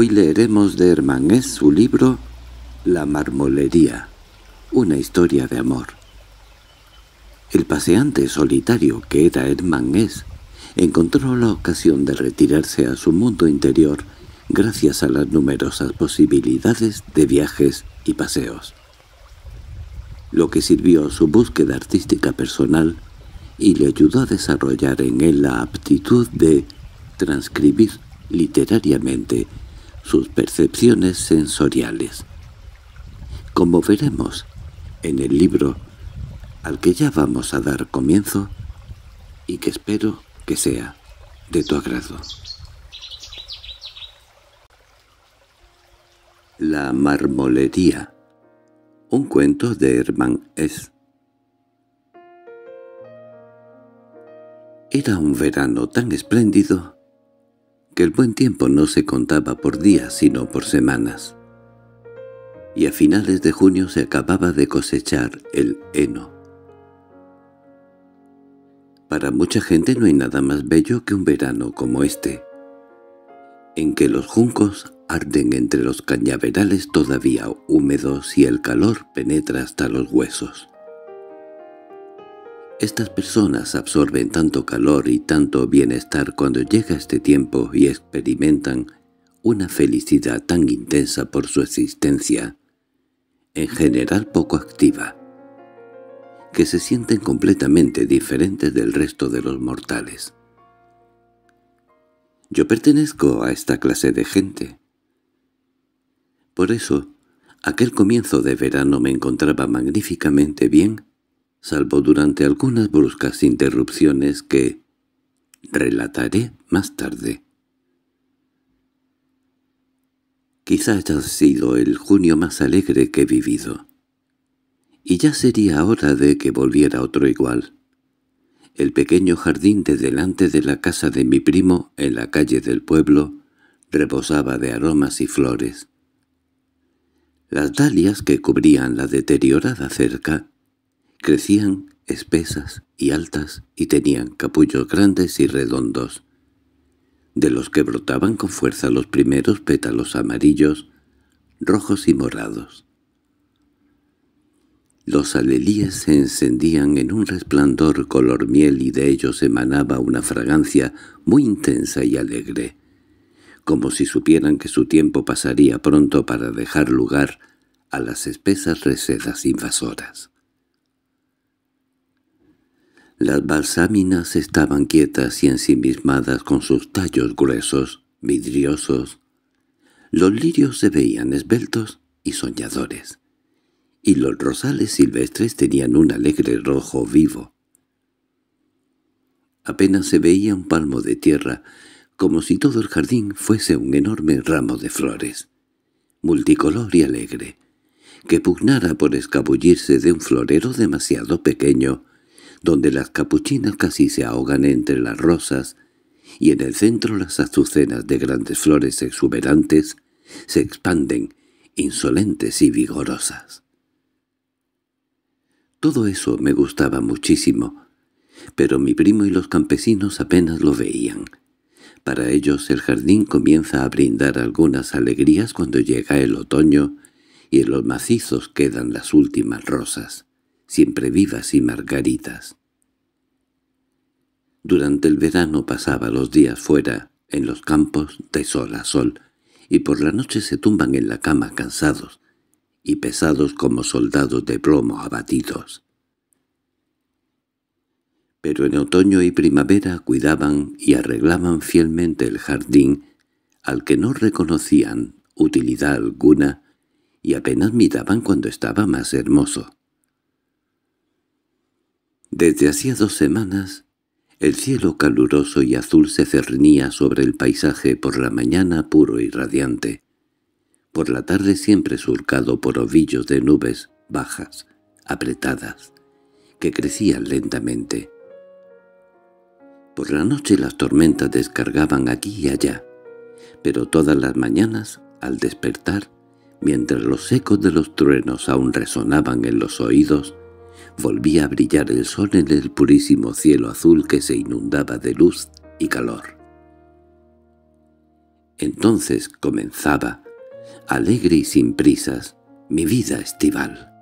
Hoy leeremos de S. su libro La marmolería, una historia de amor. El paseante solitario que era S. encontró la ocasión de retirarse a su mundo interior gracias a las numerosas posibilidades de viajes y paseos, lo que sirvió a su búsqueda artística personal y le ayudó a desarrollar en él la aptitud de transcribir literariamente sus percepciones sensoriales. Como veremos en el libro al que ya vamos a dar comienzo y que espero que sea de tu agrado. La marmolería Un cuento de Herman S. Era un verano tan espléndido que el buen tiempo no se contaba por días sino por semanas. Y a finales de junio se acababa de cosechar el heno. Para mucha gente no hay nada más bello que un verano como este, en que los juncos arden entre los cañaverales todavía húmedos y el calor penetra hasta los huesos. Estas personas absorben tanto calor y tanto bienestar cuando llega este tiempo y experimentan una felicidad tan intensa por su existencia, en general poco activa, que se sienten completamente diferentes del resto de los mortales. Yo pertenezco a esta clase de gente. Por eso, aquel comienzo de verano me encontraba magníficamente bien salvo durante algunas bruscas interrupciones que relataré más tarde. Quizá haya sido el junio más alegre que he vivido. Y ya sería hora de que volviera otro igual. El pequeño jardín de delante de la casa de mi primo, en la calle del pueblo, reposaba de aromas y flores. Las dalias que cubrían la deteriorada cerca Crecían espesas y altas y tenían capullos grandes y redondos, de los que brotaban con fuerza los primeros pétalos amarillos, rojos y morados. Los alelíes se encendían en un resplandor color miel y de ellos emanaba una fragancia muy intensa y alegre, como si supieran que su tiempo pasaría pronto para dejar lugar a las espesas resedas invasoras. Las balsáminas estaban quietas y ensimismadas con sus tallos gruesos, vidriosos. Los lirios se veían esbeltos y soñadores, y los rosales silvestres tenían un alegre rojo vivo. Apenas se veía un palmo de tierra, como si todo el jardín fuese un enorme ramo de flores, multicolor y alegre, que pugnara por escabullirse de un florero demasiado pequeño donde las capuchinas casi se ahogan entre las rosas, y en el centro las azucenas de grandes flores exuberantes se expanden, insolentes y vigorosas. Todo eso me gustaba muchísimo, pero mi primo y los campesinos apenas lo veían. Para ellos el jardín comienza a brindar algunas alegrías cuando llega el otoño y en los macizos quedan las últimas rosas siempre vivas y margaritas. Durante el verano pasaba los días fuera, en los campos, de sol a sol, y por la noche se tumban en la cama cansados y pesados como soldados de plomo abatidos. Pero en otoño y primavera cuidaban y arreglaban fielmente el jardín, al que no reconocían utilidad alguna, y apenas miraban cuando estaba más hermoso. Desde hacía dos semanas, el cielo caluroso y azul se cernía sobre el paisaje por la mañana puro y radiante, por la tarde siempre surcado por ovillos de nubes bajas, apretadas, que crecían lentamente. Por la noche las tormentas descargaban aquí y allá, pero todas las mañanas, al despertar, mientras los ecos de los truenos aún resonaban en los oídos, Volvía a brillar el sol en el purísimo cielo azul que se inundaba de luz y calor. Entonces comenzaba, alegre y sin prisas, mi vida estival.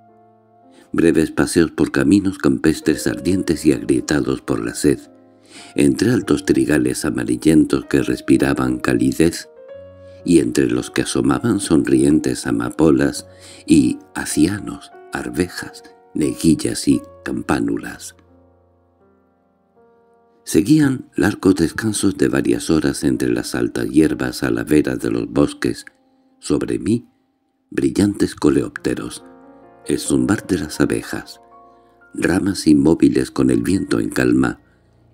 Breves paseos por caminos campestres ardientes y agrietados por la sed, entre altos trigales amarillentos que respiraban calidez y entre los que asomaban sonrientes amapolas y acianos, arvejas neguillas y campánulas. Seguían largos descansos de varias horas entre las altas hierbas a la vera de los bosques. Sobre mí, brillantes coleópteros, el zumbar de las abejas, ramas inmóviles con el viento en calma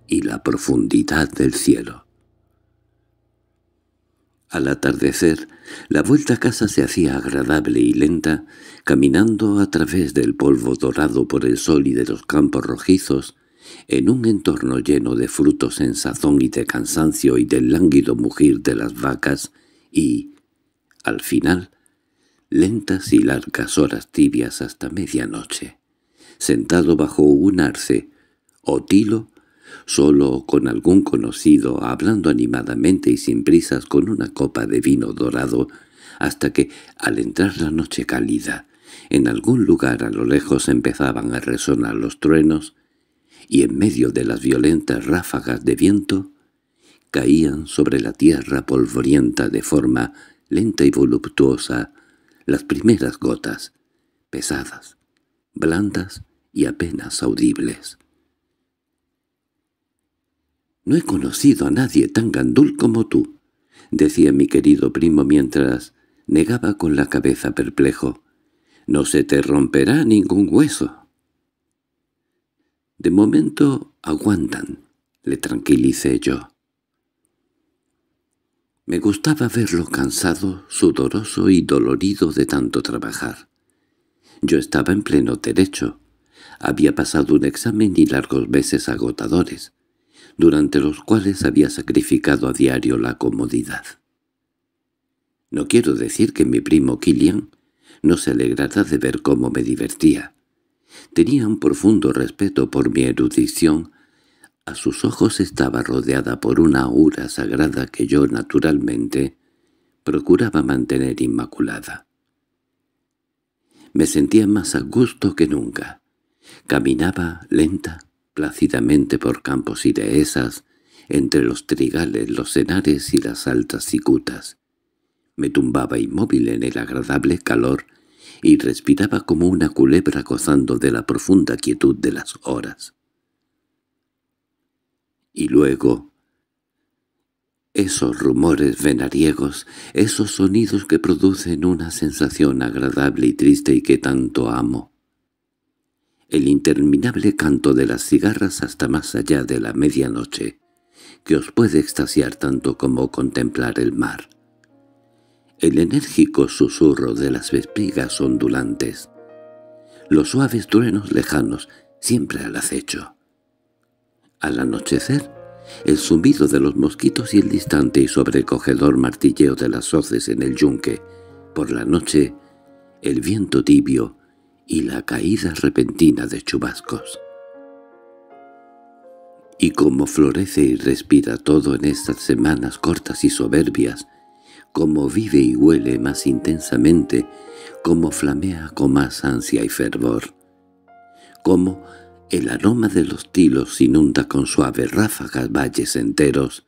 y la profundidad del cielo. Al atardecer, la vuelta a casa se hacía agradable y lenta, caminando a través del polvo dorado por el sol y de los campos rojizos, en un entorno lleno de frutos en sazón y de cansancio y del lánguido mugir de las vacas, y, al final, lentas y largas horas tibias hasta medianoche. Sentado bajo un arce, Otilo solo con algún conocido, hablando animadamente y sin prisas con una copa de vino dorado, hasta que, al entrar la noche cálida, en algún lugar a lo lejos empezaban a resonar los truenos, y en medio de las violentas ráfagas de viento, caían sobre la tierra polvorienta de forma lenta y voluptuosa las primeras gotas, pesadas, blandas y apenas audibles. No he conocido a nadie tan gandul como tú, decía mi querido primo mientras negaba con la cabeza perplejo. No se te romperá ningún hueso. De momento aguantan, le tranquilicé yo. Me gustaba verlo cansado, sudoroso y dolorido de tanto trabajar. Yo estaba en pleno derecho. Había pasado un examen y largos meses agotadores durante los cuales había sacrificado a diario la comodidad. No quiero decir que mi primo Killian no se alegrara de ver cómo me divertía. Tenía un profundo respeto por mi erudición. A sus ojos estaba rodeada por una aura sagrada que yo, naturalmente, procuraba mantener inmaculada. Me sentía más a gusto que nunca. Caminaba lenta, plácidamente por campos y dehesas, entre los trigales, los cenares y las altas cicutas. Me tumbaba inmóvil en el agradable calor y respiraba como una culebra gozando de la profunda quietud de las horas. Y luego esos rumores venariegos, esos sonidos que producen una sensación agradable y triste y que tanto amo el interminable canto de las cigarras hasta más allá de la medianoche, que os puede extasiar tanto como contemplar el mar. El enérgico susurro de las vespigas ondulantes, los suaves truenos lejanos, siempre al acecho. Al anochecer, el zumbido de los mosquitos y el distante y sobrecogedor martilleo de las hoces en el yunque. Por la noche, el viento tibio, y la caída repentina de chubascos. Y como florece y respira todo en estas semanas cortas y soberbias, como vive y huele más intensamente, como flamea con más ansia y fervor, como el aroma de los tilos inunda con suaves ráfagas valles enteros,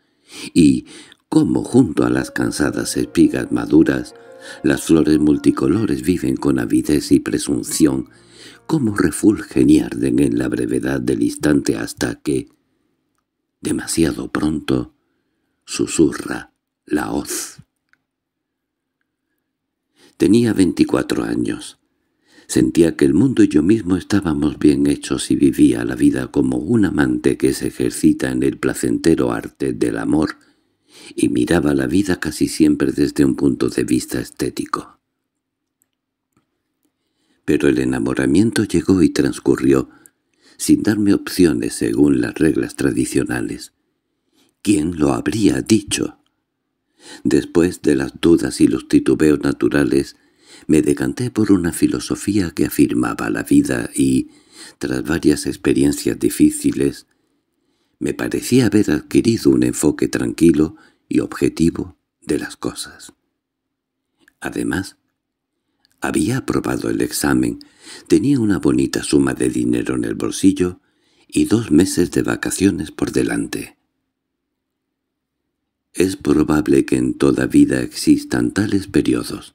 y como junto a las cansadas espigas maduras las flores multicolores viven con avidez y presunción, como refulgen y arden en la brevedad del instante hasta que, demasiado pronto, susurra la hoz. Tenía veinticuatro años. Sentía que el mundo y yo mismo estábamos bien hechos y vivía la vida como un amante que se ejercita en el placentero arte del amor y miraba la vida casi siempre desde un punto de vista estético. Pero el enamoramiento llegó y transcurrió, sin darme opciones según las reglas tradicionales. ¿Quién lo habría dicho? Después de las dudas y los titubeos naturales, me decanté por una filosofía que afirmaba la vida y, tras varias experiencias difíciles, me parecía haber adquirido un enfoque tranquilo y objetivo de las cosas. Además, había aprobado el examen, tenía una bonita suma de dinero en el bolsillo y dos meses de vacaciones por delante. Es probable que en toda vida existan tales periodos.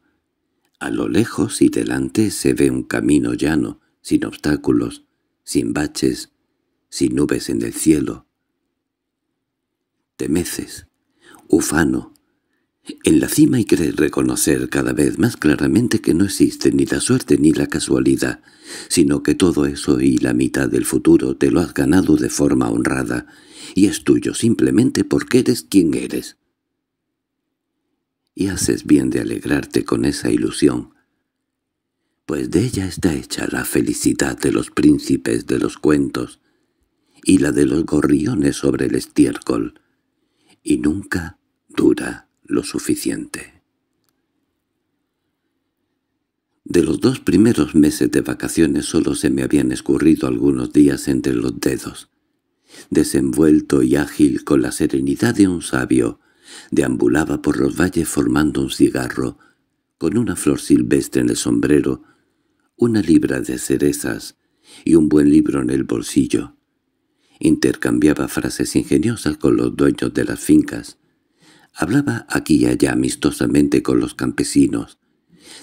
A lo lejos y delante se ve un camino llano, sin obstáculos, sin baches, sin nubes en el cielo, meces, Ufano. En la cima y crees reconocer cada vez más claramente que no existe ni la suerte ni la casualidad, sino que todo eso y la mitad del futuro te lo has ganado de forma honrada, y es tuyo simplemente porque eres quien eres. Y haces bien de alegrarte con esa ilusión, pues de ella está hecha la felicidad de los príncipes de los cuentos y la de los gorriones sobre el estiércol, y nunca dura lo suficiente. De los dos primeros meses de vacaciones solo se me habían escurrido algunos días entre los dedos. Desenvuelto y ágil con la serenidad de un sabio, deambulaba por los valles formando un cigarro, con una flor silvestre en el sombrero, una libra de cerezas y un buen libro en el bolsillo. Intercambiaba frases ingeniosas con los dueños de las fincas. Hablaba aquí y allá amistosamente con los campesinos.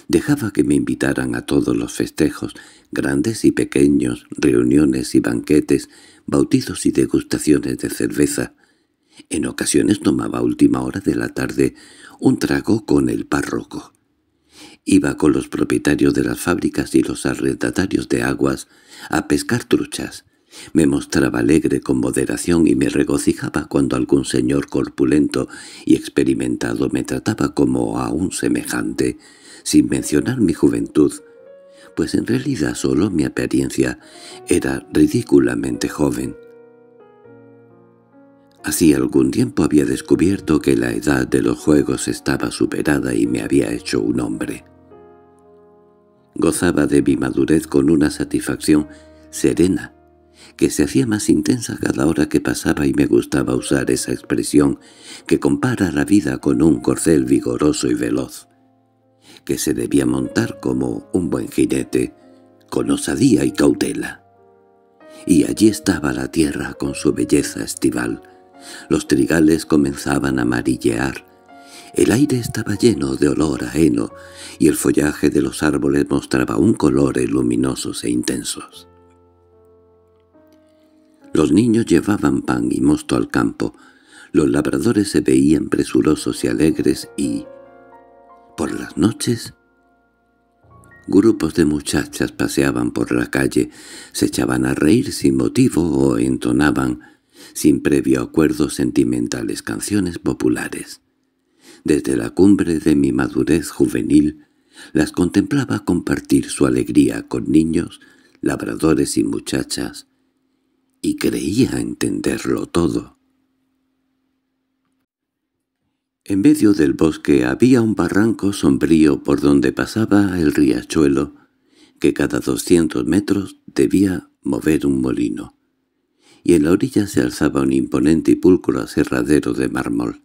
Dejaba que me invitaran a todos los festejos, grandes y pequeños, reuniones y banquetes, bautizos y degustaciones de cerveza. En ocasiones tomaba a última hora de la tarde un trago con el párroco. Iba con los propietarios de las fábricas y los arrendatarios de aguas a pescar truchas, me mostraba alegre con moderación y me regocijaba cuando algún señor corpulento y experimentado me trataba como a un semejante, sin mencionar mi juventud, pues en realidad solo mi apariencia era ridículamente joven. Así algún tiempo había descubierto que la edad de los juegos estaba superada y me había hecho un hombre. Gozaba de mi madurez con una satisfacción serena que se hacía más intensa cada hora que pasaba y me gustaba usar esa expresión que compara la vida con un corcel vigoroso y veloz, que se debía montar como un buen jinete, con osadía y cautela. Y allí estaba la tierra con su belleza estival. Los trigales comenzaban a amarillear, el aire estaba lleno de olor a heno y el follaje de los árboles mostraba un colores luminosos e intensos. Los niños llevaban pan y mosto al campo. Los labradores se veían presurosos y alegres y... Por las noches... Grupos de muchachas paseaban por la calle, se echaban a reír sin motivo o entonaban, sin previo acuerdo sentimentales, canciones populares. Desde la cumbre de mi madurez juvenil, las contemplaba compartir su alegría con niños, labradores y muchachas, y creía entenderlo todo. En medio del bosque había un barranco sombrío por donde pasaba el riachuelo, que cada doscientos metros debía mover un molino, y en la orilla se alzaba un imponente y pulcro aserradero de mármol.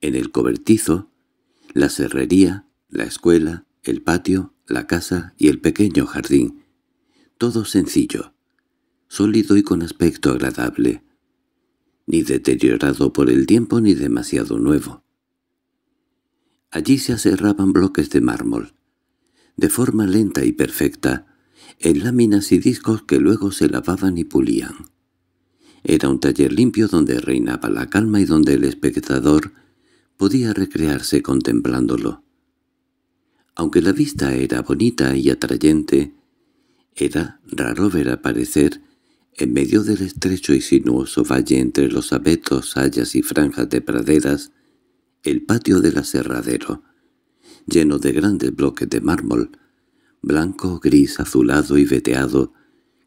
En el cobertizo, la serrería, la escuela, el patio, la casa y el pequeño jardín. Todo sencillo, sólido y con aspecto agradable, ni deteriorado por el tiempo ni demasiado nuevo. Allí se aserraban bloques de mármol, de forma lenta y perfecta, en láminas y discos que luego se lavaban y pulían. Era un taller limpio donde reinaba la calma y donde el espectador podía recrearse contemplándolo. Aunque la vista era bonita y atrayente, era raro ver aparecer en medio del estrecho y sinuoso valle entre los abetos, hayas y franjas de praderas, el patio del aserradero, lleno de grandes bloques de mármol, blanco, gris, azulado y veteado,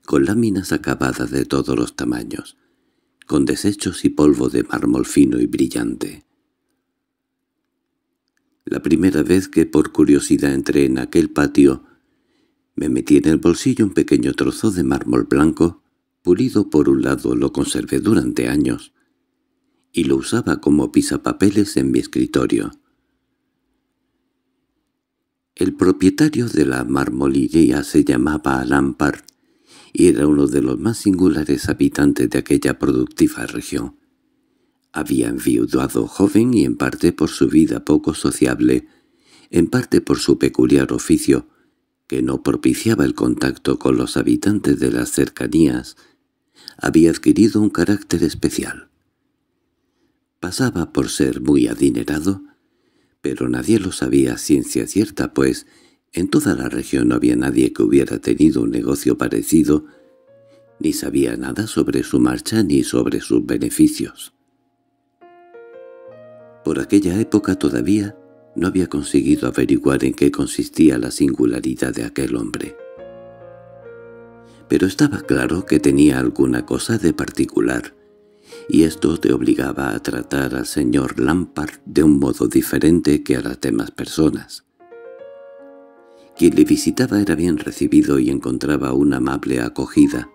con láminas acabadas de todos los tamaños, con desechos y polvo de mármol fino y brillante. La primera vez que por curiosidad entré en aquel patio, me metí en el bolsillo un pequeño trozo de mármol blanco por un lado lo conservé durante años, y lo usaba como pisapapeles en mi escritorio. El propietario de la marmolería se llamaba Alampar y era uno de los más singulares habitantes de aquella productiva región. Había enviudado joven y en parte por su vida poco sociable, en parte por su peculiar oficio, que no propiciaba el contacto con los habitantes de las cercanías había adquirido un carácter especial. Pasaba por ser muy adinerado, pero nadie lo sabía a ciencia cierta, pues en toda la región no había nadie que hubiera tenido un negocio parecido, ni sabía nada sobre su marcha ni sobre sus beneficios. Por aquella época todavía no había conseguido averiguar en qué consistía la singularidad de aquel hombre pero estaba claro que tenía alguna cosa de particular, y esto te obligaba a tratar al señor Lampard de un modo diferente que a las demás personas. Quien le visitaba era bien recibido y encontraba una amable acogida,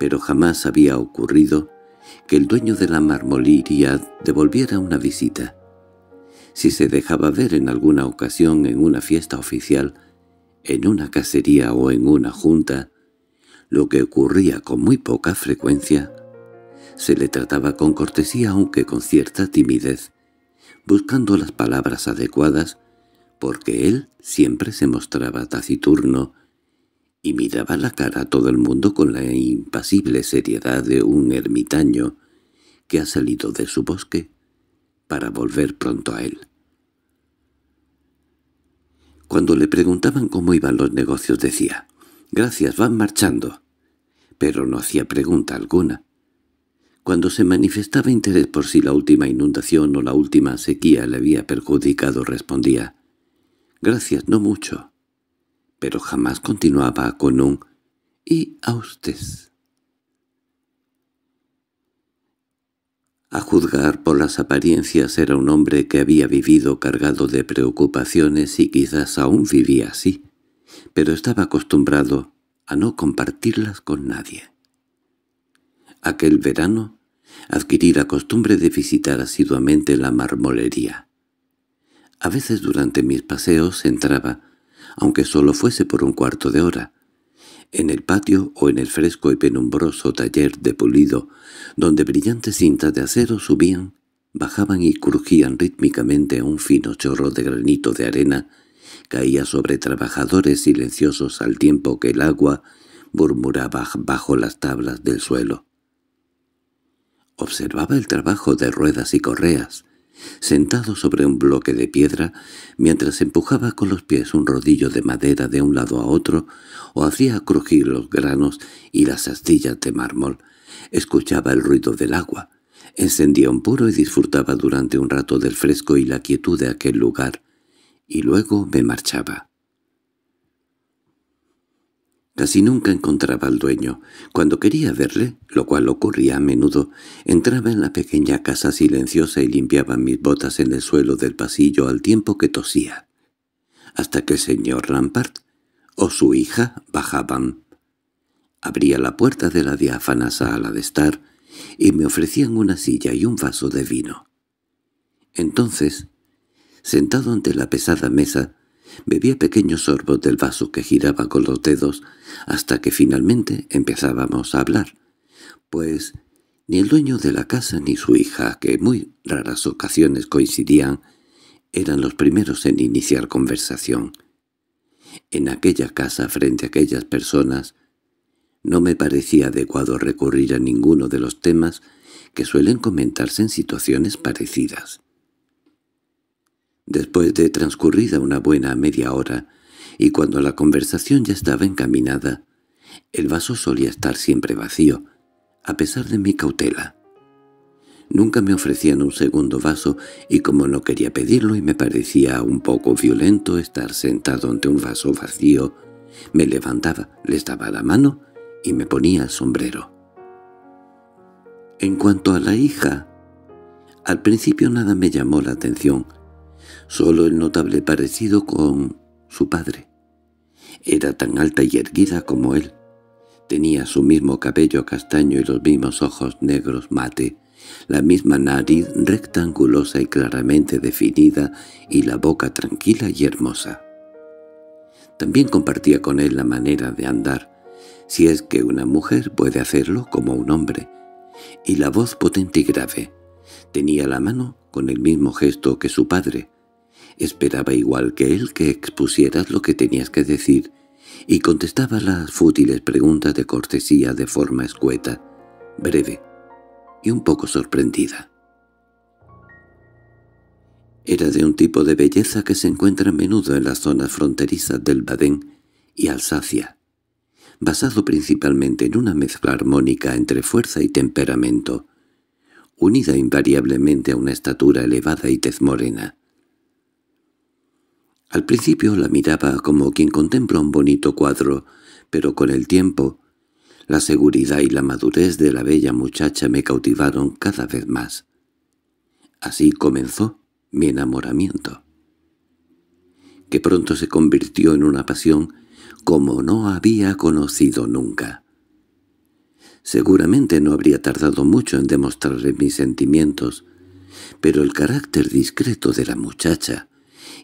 pero jamás había ocurrido que el dueño de la marmoliría devolviera una visita. Si se dejaba ver en alguna ocasión en una fiesta oficial, en una cacería o en una junta, lo que ocurría con muy poca frecuencia. Se le trataba con cortesía aunque con cierta timidez, buscando las palabras adecuadas, porque él siempre se mostraba taciturno y miraba la cara a todo el mundo con la impasible seriedad de un ermitaño que ha salido de su bosque para volver pronto a él. Cuando le preguntaban cómo iban los negocios decía, «Gracias, van marchando». Pero no hacía pregunta alguna. Cuando se manifestaba interés por si la última inundación o la última sequía le había perjudicado, respondía «Gracias, no mucho». Pero jamás continuaba con un «¿Y a usted?». A juzgar por las apariencias era un hombre que había vivido cargado de preocupaciones y quizás aún vivía así pero estaba acostumbrado a no compartirlas con nadie. Aquel verano adquirí la costumbre de visitar asiduamente la marmolería. A veces durante mis paseos entraba, aunque solo fuese por un cuarto de hora, en el patio o en el fresco y penumbroso taller de pulido, donde brillantes cintas de acero subían, bajaban y crujían rítmicamente a un fino chorro de granito de arena caía sobre trabajadores silenciosos al tiempo que el agua murmuraba bajo las tablas del suelo. Observaba el trabajo de ruedas y correas, sentado sobre un bloque de piedra, mientras empujaba con los pies un rodillo de madera de un lado a otro o hacía crujir los granos y las astillas de mármol. Escuchaba el ruido del agua, encendía un puro y disfrutaba durante un rato del fresco y la quietud de aquel lugar, y luego me marchaba. Casi nunca encontraba al dueño. Cuando quería verle, lo cual ocurría a menudo, entraba en la pequeña casa silenciosa y limpiaba mis botas en el suelo del pasillo al tiempo que tosía, hasta que el señor Rampart o su hija bajaban. Abría la puerta de la diáfana sala de estar y me ofrecían una silla y un vaso de vino. Entonces Sentado ante la pesada mesa, bebía pequeños sorbos del vaso que giraba con los dedos hasta que finalmente empezábamos a hablar, pues ni el dueño de la casa ni su hija, que muy raras ocasiones coincidían, eran los primeros en iniciar conversación. En aquella casa, frente a aquellas personas, no me parecía adecuado recurrir a ninguno de los temas que suelen comentarse en situaciones parecidas. Después de transcurrida una buena media hora, y cuando la conversación ya estaba encaminada, el vaso solía estar siempre vacío, a pesar de mi cautela. Nunca me ofrecían un segundo vaso, y como no quería pedirlo y me parecía un poco violento estar sentado ante un vaso vacío, me levantaba, les daba la mano y me ponía el sombrero. En cuanto a la hija, al principio nada me llamó la atención, solo el notable parecido con su padre. Era tan alta y erguida como él. Tenía su mismo cabello castaño y los mismos ojos negros mate, la misma nariz rectangulosa y claramente definida y la boca tranquila y hermosa. También compartía con él la manera de andar, si es que una mujer puede hacerlo como un hombre, y la voz potente y grave. Tenía la mano con el mismo gesto que su padre, Esperaba igual que él que expusieras lo que tenías que decir, y contestaba las fútiles preguntas de cortesía de forma escueta, breve y un poco sorprendida. Era de un tipo de belleza que se encuentra a menudo en las zonas fronterizas del Badén y Alsacia, basado principalmente en una mezcla armónica entre fuerza y temperamento, unida invariablemente a una estatura elevada y tez morena. Al principio la miraba como quien contempla un bonito cuadro, pero con el tiempo, la seguridad y la madurez de la bella muchacha me cautivaron cada vez más. Así comenzó mi enamoramiento, que pronto se convirtió en una pasión como no había conocido nunca. Seguramente no habría tardado mucho en demostrarle mis sentimientos, pero el carácter discreto de la muchacha,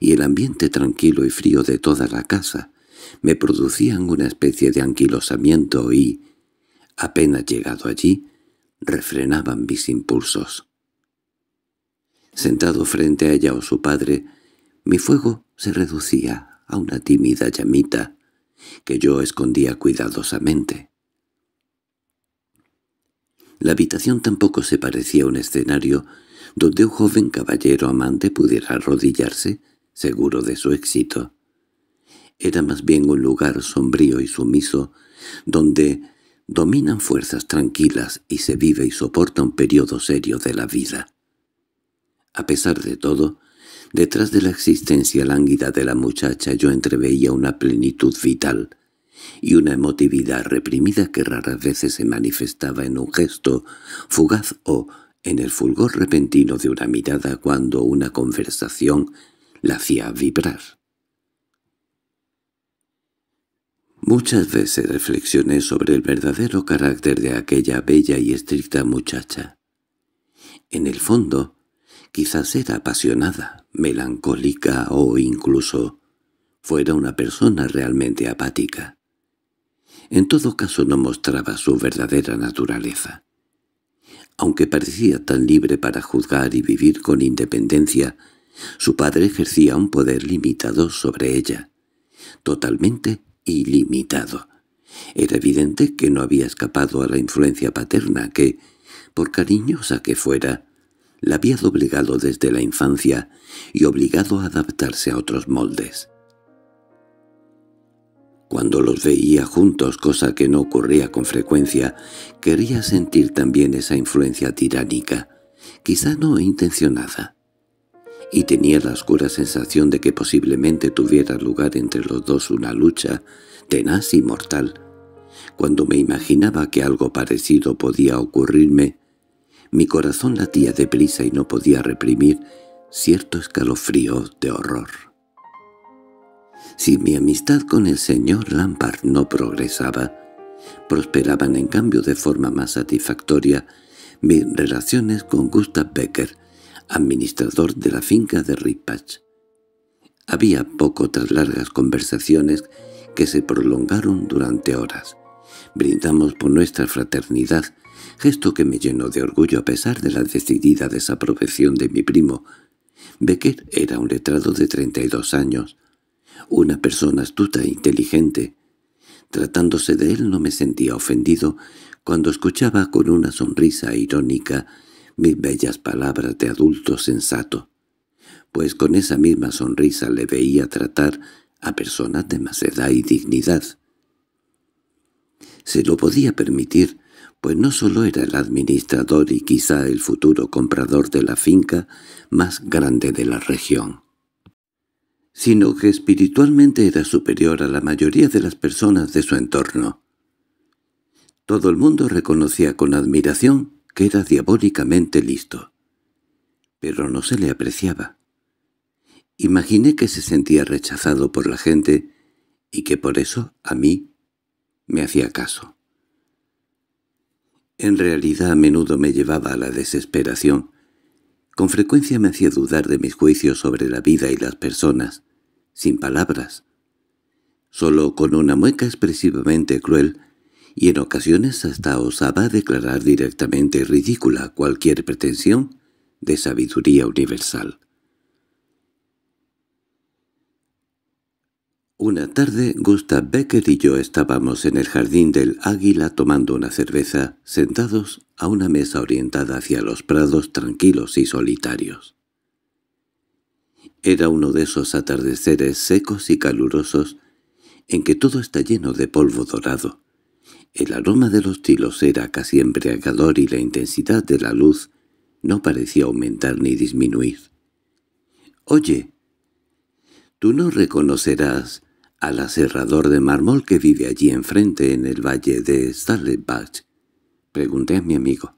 y el ambiente tranquilo y frío de toda la casa me producían una especie de anquilosamiento y, apenas llegado allí, refrenaban mis impulsos. Sentado frente a ella o su padre, mi fuego se reducía a una tímida llamita que yo escondía cuidadosamente. La habitación tampoco se parecía a un escenario donde un joven caballero amante pudiera arrodillarse seguro de su éxito. Era más bien un lugar sombrío y sumiso, donde dominan fuerzas tranquilas y se vive y soporta un periodo serio de la vida. A pesar de todo, detrás de la existencia lánguida de la muchacha yo entreveía una plenitud vital y una emotividad reprimida que raras veces se manifestaba en un gesto fugaz o en el fulgor repentino de una mirada cuando una conversación la hacía vibrar. Muchas veces reflexioné sobre el verdadero carácter de aquella bella y estricta muchacha. En el fondo, quizás era apasionada, melancólica o incluso fuera una persona realmente apática. En todo caso no mostraba su verdadera naturaleza. Aunque parecía tan libre para juzgar y vivir con independencia su padre ejercía un poder limitado sobre ella, totalmente ilimitado. Era evidente que no había escapado a la influencia paterna que, por cariñosa que fuera, la había doblegado desde la infancia y obligado a adaptarse a otros moldes. Cuando los veía juntos, cosa que no ocurría con frecuencia, quería sentir también esa influencia tiránica, quizá no intencionada y tenía la oscura sensación de que posiblemente tuviera lugar entre los dos una lucha tenaz y mortal. Cuando me imaginaba que algo parecido podía ocurrirme, mi corazón latía deprisa y no podía reprimir cierto escalofrío de horror. Si mi amistad con el señor Lampard no progresaba, prosperaban en cambio de forma más satisfactoria mis relaciones con Gustav Becker, administrador de la finca de Ripach. Había poco tras largas conversaciones que se prolongaron durante horas. Brindamos por nuestra fraternidad, gesto que me llenó de orgullo a pesar de la decidida desaprobación de mi primo. Becker era un letrado de 32 años, una persona astuta e inteligente. Tratándose de él no me sentía ofendido cuando escuchaba con una sonrisa irónica mis bellas palabras de adulto sensato, pues con esa misma sonrisa le veía tratar a personas de más edad y dignidad. Se lo podía permitir, pues no solo era el administrador y quizá el futuro comprador de la finca más grande de la región, sino que espiritualmente era superior a la mayoría de las personas de su entorno. Todo el mundo reconocía con admiración que era diabólicamente listo. Pero no se le apreciaba. Imaginé que se sentía rechazado por la gente y que por eso a mí me hacía caso. En realidad a menudo me llevaba a la desesperación. Con frecuencia me hacía dudar de mis juicios sobre la vida y las personas, sin palabras. Solo con una mueca expresivamente cruel y en ocasiones hasta osaba declarar directamente ridícula cualquier pretensión de sabiduría universal. Una tarde Gustav Becker y yo estábamos en el jardín del Águila tomando una cerveza, sentados a una mesa orientada hacia los prados tranquilos y solitarios. Era uno de esos atardeceres secos y calurosos en que todo está lleno de polvo dorado, el aroma de los tilos era casi embriagador y la intensidad de la luz no parecía aumentar ni disminuir. «Oye, tú no reconocerás al aserrador de mármol que vive allí enfrente en el valle de Stallebach, pregunté a mi amigo.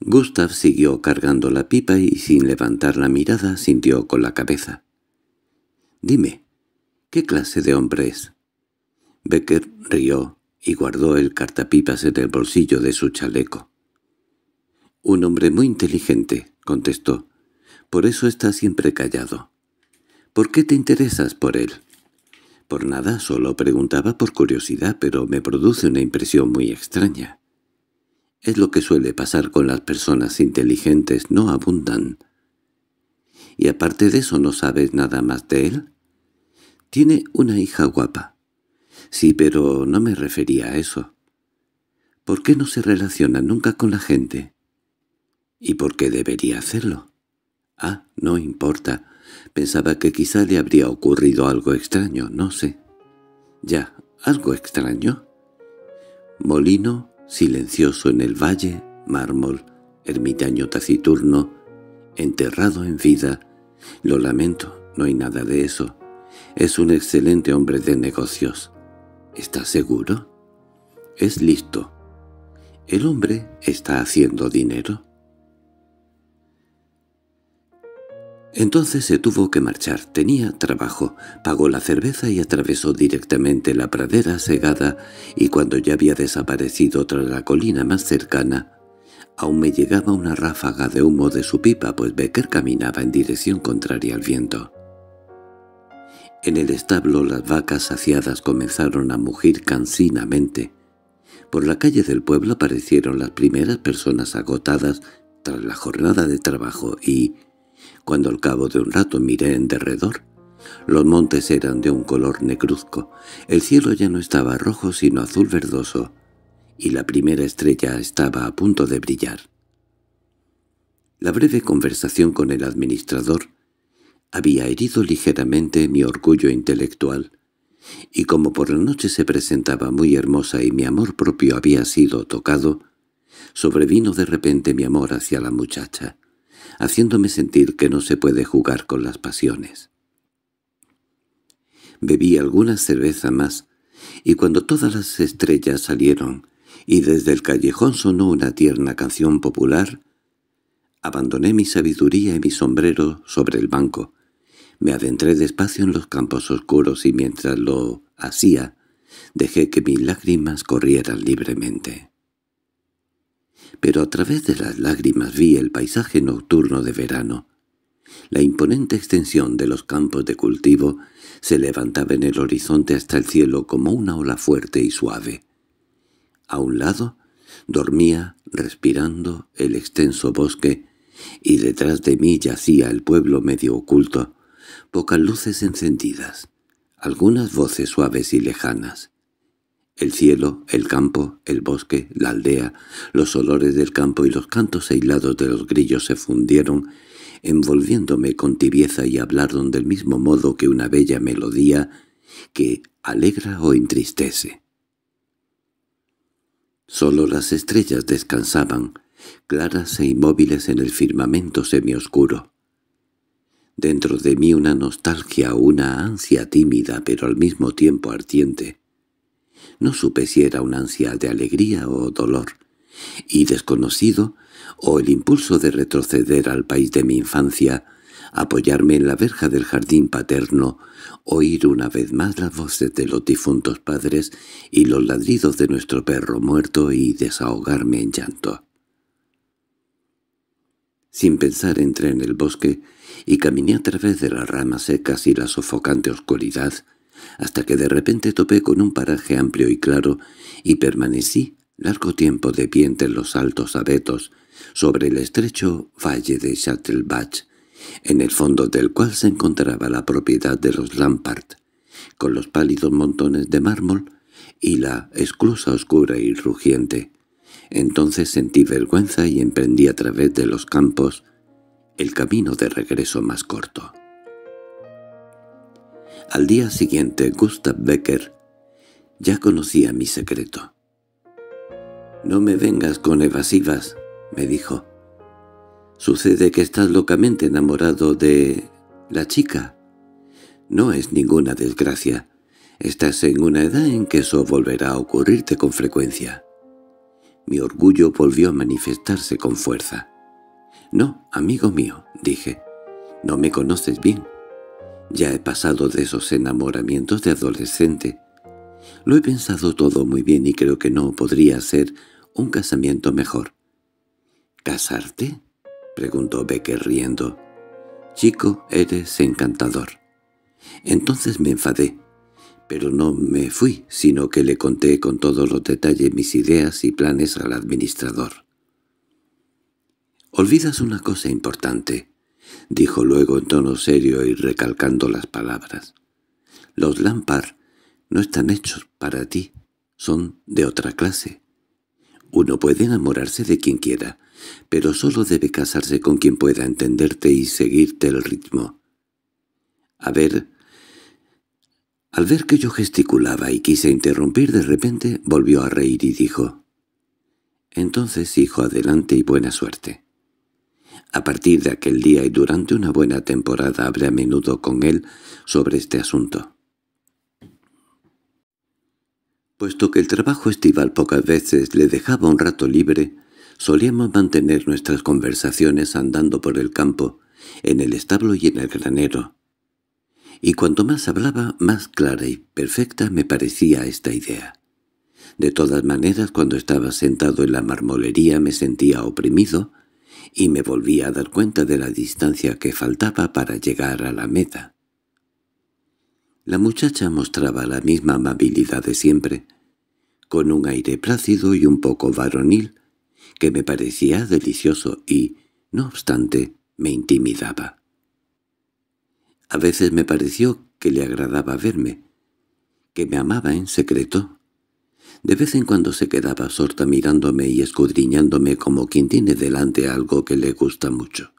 Gustav siguió cargando la pipa y sin levantar la mirada sintió con la cabeza. «Dime, ¿qué clase de hombre es?» Becker rió y guardó el cartapipas en el bolsillo de su chaleco. «Un hombre muy inteligente», contestó. «Por eso está siempre callado». «¿Por qué te interesas por él?» «Por nada, solo preguntaba por curiosidad, pero me produce una impresión muy extraña». «Es lo que suele pasar con las personas inteligentes, no abundan». «¿Y aparte de eso no sabes nada más de él?» «Tiene una hija guapa. Sí, pero no me refería a eso. ¿Por qué no se relaciona nunca con la gente? ¿Y por qué debería hacerlo? Ah, no importa. Pensaba que quizá le habría ocurrido algo extraño, no sé. Ya, algo extraño. Molino, silencioso en el valle, mármol, ermitaño taciturno, enterrado en vida. Lo lamento, no hay nada de eso. Es un excelente hombre de negocios. ¿Estás seguro? Es listo. El hombre está haciendo dinero. Entonces se tuvo que marchar. Tenía trabajo. Pagó la cerveza y atravesó directamente la pradera segada y cuando ya había desaparecido tras la colina más cercana, aún me llegaba una ráfaga de humo de su pipa pues Becker caminaba en dirección contraria al viento. En el establo las vacas saciadas comenzaron a mugir cansinamente. Por la calle del pueblo aparecieron las primeras personas agotadas tras la jornada de trabajo y, cuando al cabo de un rato miré en derredor, los montes eran de un color negruzco, el cielo ya no estaba rojo sino azul verdoso, y la primera estrella estaba a punto de brillar. La breve conversación con el administrador había herido ligeramente mi orgullo intelectual, y como por la noche se presentaba muy hermosa y mi amor propio había sido tocado, sobrevino de repente mi amor hacia la muchacha, haciéndome sentir que no se puede jugar con las pasiones. Bebí alguna cerveza más, y cuando todas las estrellas salieron y desde el callejón sonó una tierna canción popular, abandoné mi sabiduría y mi sombrero sobre el banco, me adentré despacio en los campos oscuros y mientras lo hacía, dejé que mis lágrimas corrieran libremente. Pero a través de las lágrimas vi el paisaje nocturno de verano. La imponente extensión de los campos de cultivo se levantaba en el horizonte hasta el cielo como una ola fuerte y suave. A un lado dormía, respirando, el extenso bosque, y detrás de mí yacía el pueblo medio oculto, pocas luces encendidas, algunas voces suaves y lejanas. El cielo, el campo, el bosque, la aldea, los olores del campo y los cantos aislados de los grillos se fundieron, envolviéndome con tibieza y hablaron del mismo modo que una bella melodía que alegra o entristece. Solo las estrellas descansaban, claras e inmóviles en el firmamento semioscuro dentro de mí una nostalgia, una ansia tímida pero al mismo tiempo ardiente. No supe si era una ansia de alegría o dolor, y desconocido, o el impulso de retroceder al país de mi infancia, apoyarme en la verja del jardín paterno, oír una vez más las voces de los difuntos padres y los ladridos de nuestro perro muerto y desahogarme en llanto sin pensar entré en el bosque y caminé a través de las ramas secas y la sofocante oscuridad, hasta que de repente topé con un paraje amplio y claro y permanecí largo tiempo de pie entre los altos abetos, sobre el estrecho valle de Châtelbach, en el fondo del cual se encontraba la propiedad de los Lampard, con los pálidos montones de mármol y la esclusa oscura y rugiente. Entonces sentí vergüenza y emprendí a través de los campos el camino de regreso más corto. Al día siguiente Gustav Becker ya conocía mi secreto. «No me vengas con evasivas», me dijo. «Sucede que estás locamente enamorado de... la chica. No es ninguna desgracia. Estás en una edad en que eso volverá a ocurrirte con frecuencia». Mi orgullo volvió a manifestarse con fuerza. «No, amigo mío», dije, «no me conoces bien. Ya he pasado de esos enamoramientos de adolescente. Lo he pensado todo muy bien y creo que no podría ser un casamiento mejor». «¿Casarte?» preguntó Becker riendo. «Chico, eres encantador». Entonces me enfadé pero no me fui, sino que le conté con todos los detalles mis ideas y planes al administrador. «Olvidas una cosa importante», dijo luego en tono serio y recalcando las palabras. «Los Lampard no están hechos para ti, son de otra clase. Uno puede enamorarse de quien quiera, pero solo debe casarse con quien pueda entenderte y seguirte el ritmo. A ver al ver que yo gesticulaba y quise interrumpir de repente, volvió a reír y dijo, «Entonces, hijo, adelante y buena suerte». A partir de aquel día y durante una buena temporada hablé a menudo con él sobre este asunto. Puesto que el trabajo estival pocas veces le dejaba un rato libre, solíamos mantener nuestras conversaciones andando por el campo, en el establo y en el granero, y cuanto más hablaba, más clara y perfecta me parecía esta idea. De todas maneras, cuando estaba sentado en la marmolería me sentía oprimido y me volvía a dar cuenta de la distancia que faltaba para llegar a la meta. La muchacha mostraba la misma amabilidad de siempre, con un aire plácido y un poco varonil, que me parecía delicioso y, no obstante, me intimidaba. A veces me pareció que le agradaba verme, que me amaba en secreto. De vez en cuando se quedaba sorta mirándome y escudriñándome como quien tiene delante algo que le gusta mucho.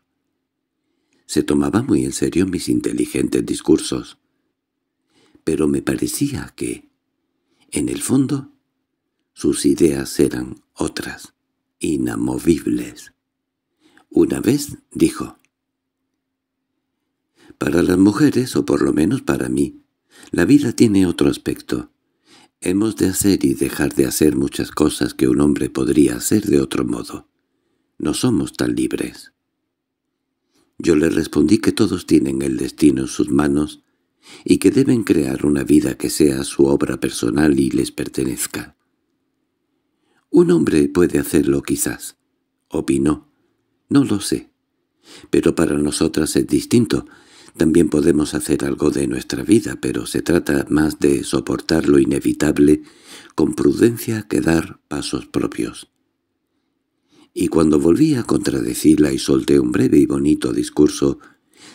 Se tomaba muy en serio mis inteligentes discursos. Pero me parecía que, en el fondo, sus ideas eran otras, inamovibles. Una vez dijo, para las mujeres, o por lo menos para mí, la vida tiene otro aspecto. Hemos de hacer y dejar de hacer muchas cosas que un hombre podría hacer de otro modo. No somos tan libres. Yo le respondí que todos tienen el destino en sus manos y que deben crear una vida que sea su obra personal y les pertenezca. Un hombre puede hacerlo quizás, opinó. No lo sé. Pero para nosotras es distinto. También podemos hacer algo de nuestra vida, pero se trata más de soportar lo inevitable con prudencia que dar pasos propios. Y cuando volví a contradecirla y solté un breve y bonito discurso,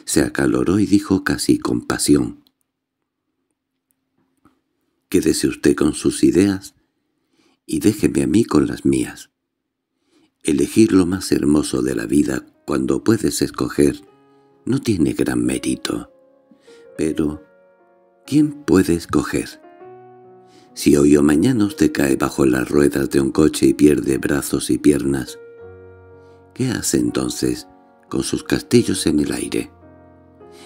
se acaloró y dijo casi con pasión. «Quédese usted con sus ideas y déjeme a mí con las mías. Elegir lo más hermoso de la vida cuando puedes escoger no tiene gran mérito. Pero, ¿quién puede escoger? Si hoy o mañana usted cae bajo las ruedas de un coche y pierde brazos y piernas, ¿qué hace entonces con sus castillos en el aire?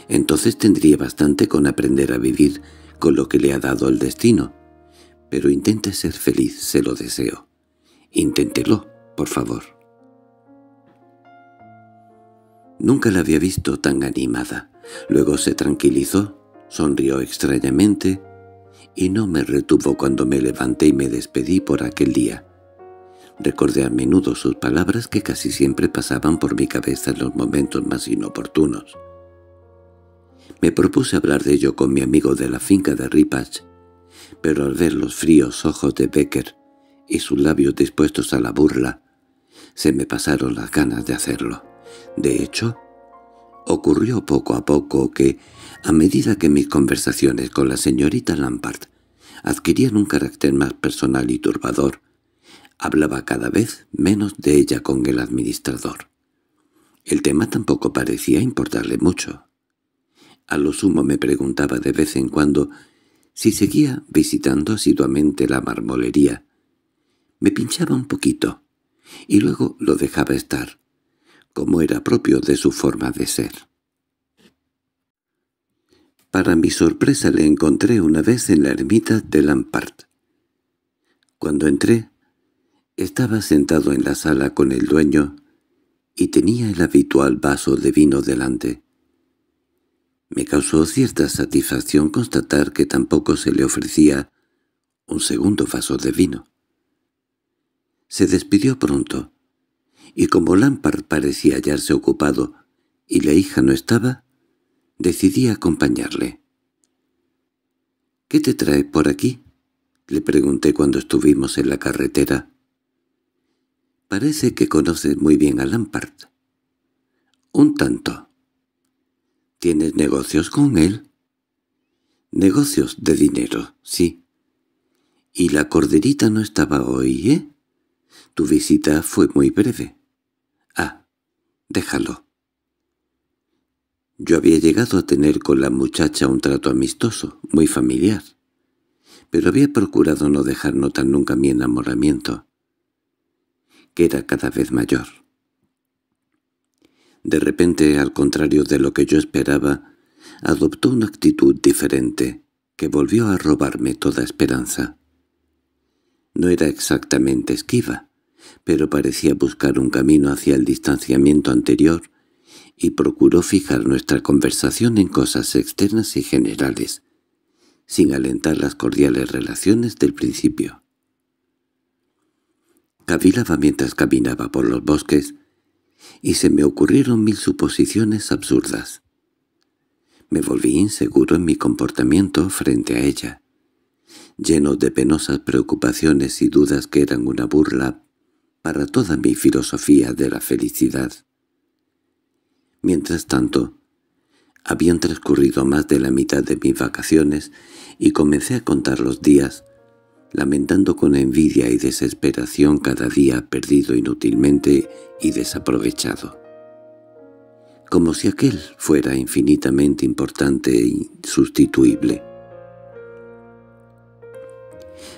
Entonces tendría bastante con aprender a vivir con lo que le ha dado el destino. Pero intente ser feliz, se lo deseo. Inténtelo, por favor. Nunca la había visto tan animada. Luego se tranquilizó, sonrió extrañamente y no me retuvo cuando me levanté y me despedí por aquel día. Recordé a menudo sus palabras que casi siempre pasaban por mi cabeza en los momentos más inoportunos. Me propuse hablar de ello con mi amigo de la finca de Ripach, pero al ver los fríos ojos de Becker y sus labios dispuestos a la burla, se me pasaron las ganas de hacerlo. De hecho, ocurrió poco a poco que, a medida que mis conversaciones con la señorita Lampard adquirían un carácter más personal y turbador, hablaba cada vez menos de ella con el administrador. El tema tampoco parecía importarle mucho. A lo sumo me preguntaba de vez en cuando si seguía visitando asiduamente la marmolería. Me pinchaba un poquito, y luego lo dejaba estar, como era propio de su forma de ser. Para mi sorpresa le encontré una vez en la ermita de Lampart. Cuando entré, estaba sentado en la sala con el dueño y tenía el habitual vaso de vino delante. Me causó cierta satisfacción constatar que tampoco se le ofrecía un segundo vaso de vino. Se despidió pronto y como Lampard parecía hallarse ocupado y la hija no estaba, decidí acompañarle. —¿Qué te trae por aquí? —le pregunté cuando estuvimos en la carretera. —Parece que conoces muy bien a Lampard. —Un tanto. —¿Tienes negocios con él? —Negocios de dinero, sí. —Y la corderita no estaba hoy, ¿eh? Tu visita fue muy breve. Déjalo. Yo había llegado a tener con la muchacha un trato amistoso, muy familiar, pero había procurado no dejar notar nunca mi enamoramiento, que era cada vez mayor. De repente, al contrario de lo que yo esperaba, adoptó una actitud diferente, que volvió a robarme toda esperanza. No era exactamente esquiva, pero parecía buscar un camino hacia el distanciamiento anterior, y procuró fijar nuestra conversación en cosas externas y generales, sin alentar las cordiales relaciones del principio. Cavilaba mientras caminaba por los bosques, y se me ocurrieron mil suposiciones absurdas. Me volví inseguro en mi comportamiento frente a ella, lleno de penosas preocupaciones y dudas que eran una burla para toda mi filosofía de la felicidad. Mientras tanto, habían transcurrido más de la mitad de mis vacaciones y comencé a contar los días, lamentando con envidia y desesperación cada día perdido inútilmente y desaprovechado. Como si aquel fuera infinitamente importante e insustituible.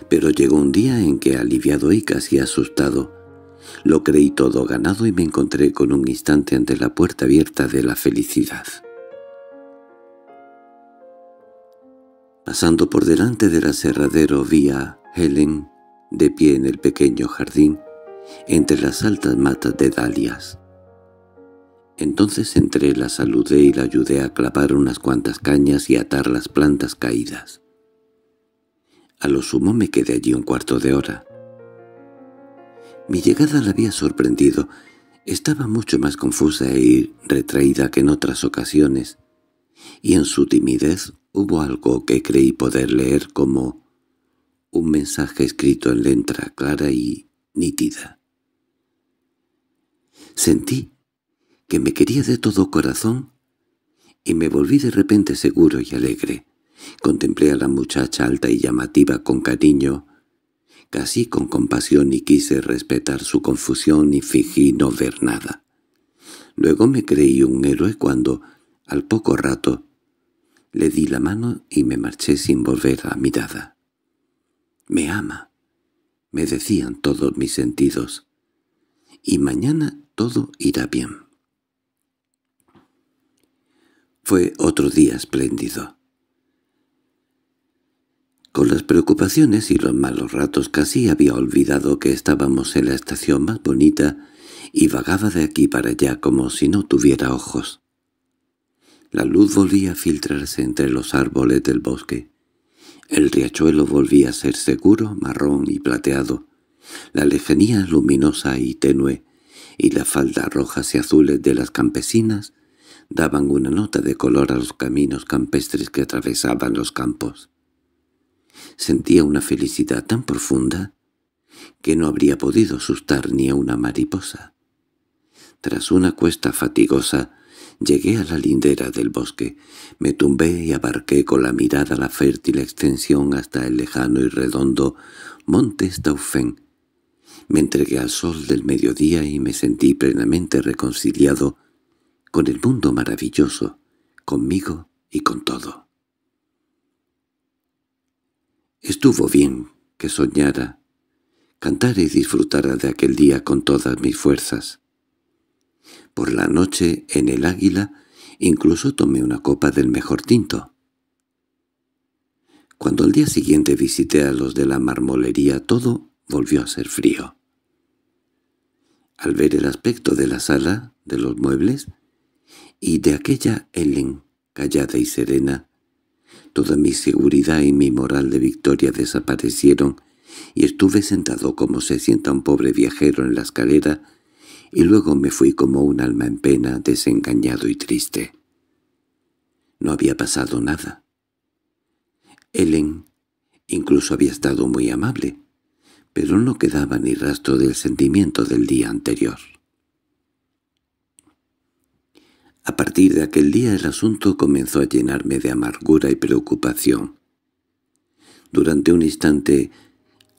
Pero llegó un día en que, aliviado y casi asustado, lo creí todo ganado y me encontré con un instante ante la puerta abierta de la felicidad. Pasando por delante del aserradero vi a Helen, de pie en el pequeño jardín, entre las altas matas de dalias. Entonces entré, la saludé y la ayudé a clavar unas cuantas cañas y atar las plantas caídas. A lo sumo me quedé allí un cuarto de hora. Mi llegada la había sorprendido. Estaba mucho más confusa y e retraída que en otras ocasiones, y en su timidez hubo algo que creí poder leer como un mensaje escrito en letra clara y nítida. Sentí que me quería de todo corazón y me volví de repente seguro y alegre. Contemplé a la muchacha alta y llamativa con cariño, casi con compasión y quise respetar su confusión y fingí no ver nada. Luego me creí un héroe cuando, al poco rato, le di la mano y me marché sin volver a mirada. «Me ama», me decían todos mis sentidos, «y mañana todo irá bien». Fue otro día espléndido. Con las preocupaciones y los malos ratos casi había olvidado que estábamos en la estación más bonita y vagaba de aquí para allá como si no tuviera ojos. La luz volvía a filtrarse entre los árboles del bosque. El riachuelo volvía a ser seguro, marrón y plateado. La lejanía luminosa y tenue y las faldas rojas y azules de las campesinas daban una nota de color a los caminos campestres que atravesaban los campos. Sentía una felicidad tan profunda que no habría podido asustar ni a una mariposa. Tras una cuesta fatigosa, llegué a la lindera del bosque. Me tumbé y abarqué con la mirada la fértil extensión hasta el lejano y redondo monte Staufen. Me entregué al sol del mediodía y me sentí plenamente reconciliado con el mundo maravilloso, conmigo y con todo. Estuvo bien que soñara, cantara y disfrutara de aquel día con todas mis fuerzas. Por la noche, en el águila, incluso tomé una copa del mejor tinto. Cuando al día siguiente visité a los de la marmolería, todo volvió a ser frío. Al ver el aspecto de la sala, de los muebles, y de aquella Ellen, callada y serena, Toda mi seguridad y mi moral de victoria desaparecieron, y estuve sentado como se sienta un pobre viajero en la escalera, y luego me fui como un alma en pena, desengañado y triste. No había pasado nada. Ellen incluso había estado muy amable, pero no quedaba ni rastro del sentimiento del día anterior. A partir de aquel día el asunto comenzó a llenarme de amargura y preocupación. Durante un instante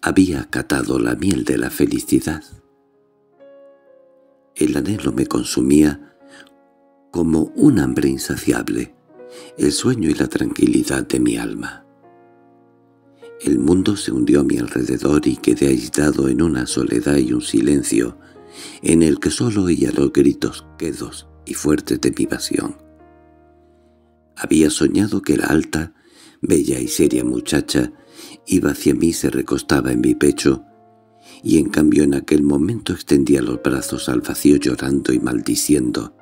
había catado la miel de la felicidad. El anhelo me consumía como un hambre insaciable, el sueño y la tranquilidad de mi alma. El mundo se hundió a mi alrededor y quedé aislado en una soledad y un silencio, en el que solo oía los gritos quedos y fuertes de mi pasión. Había soñado que la alta, bella y seria muchacha iba hacia mí se recostaba en mi pecho, y en cambio en aquel momento extendía los brazos al vacío llorando y maldiciendo,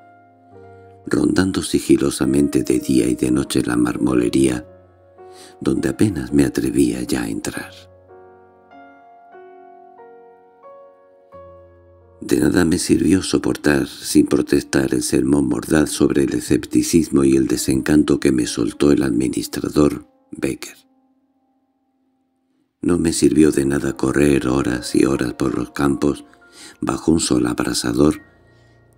rondando sigilosamente de día y de noche la marmolería, donde apenas me atrevía ya a entrar. De nada me sirvió soportar sin protestar el sermón mordaz sobre el escepticismo y el desencanto que me soltó el administrador Baker. No me sirvió de nada correr horas y horas por los campos bajo un sol abrasador,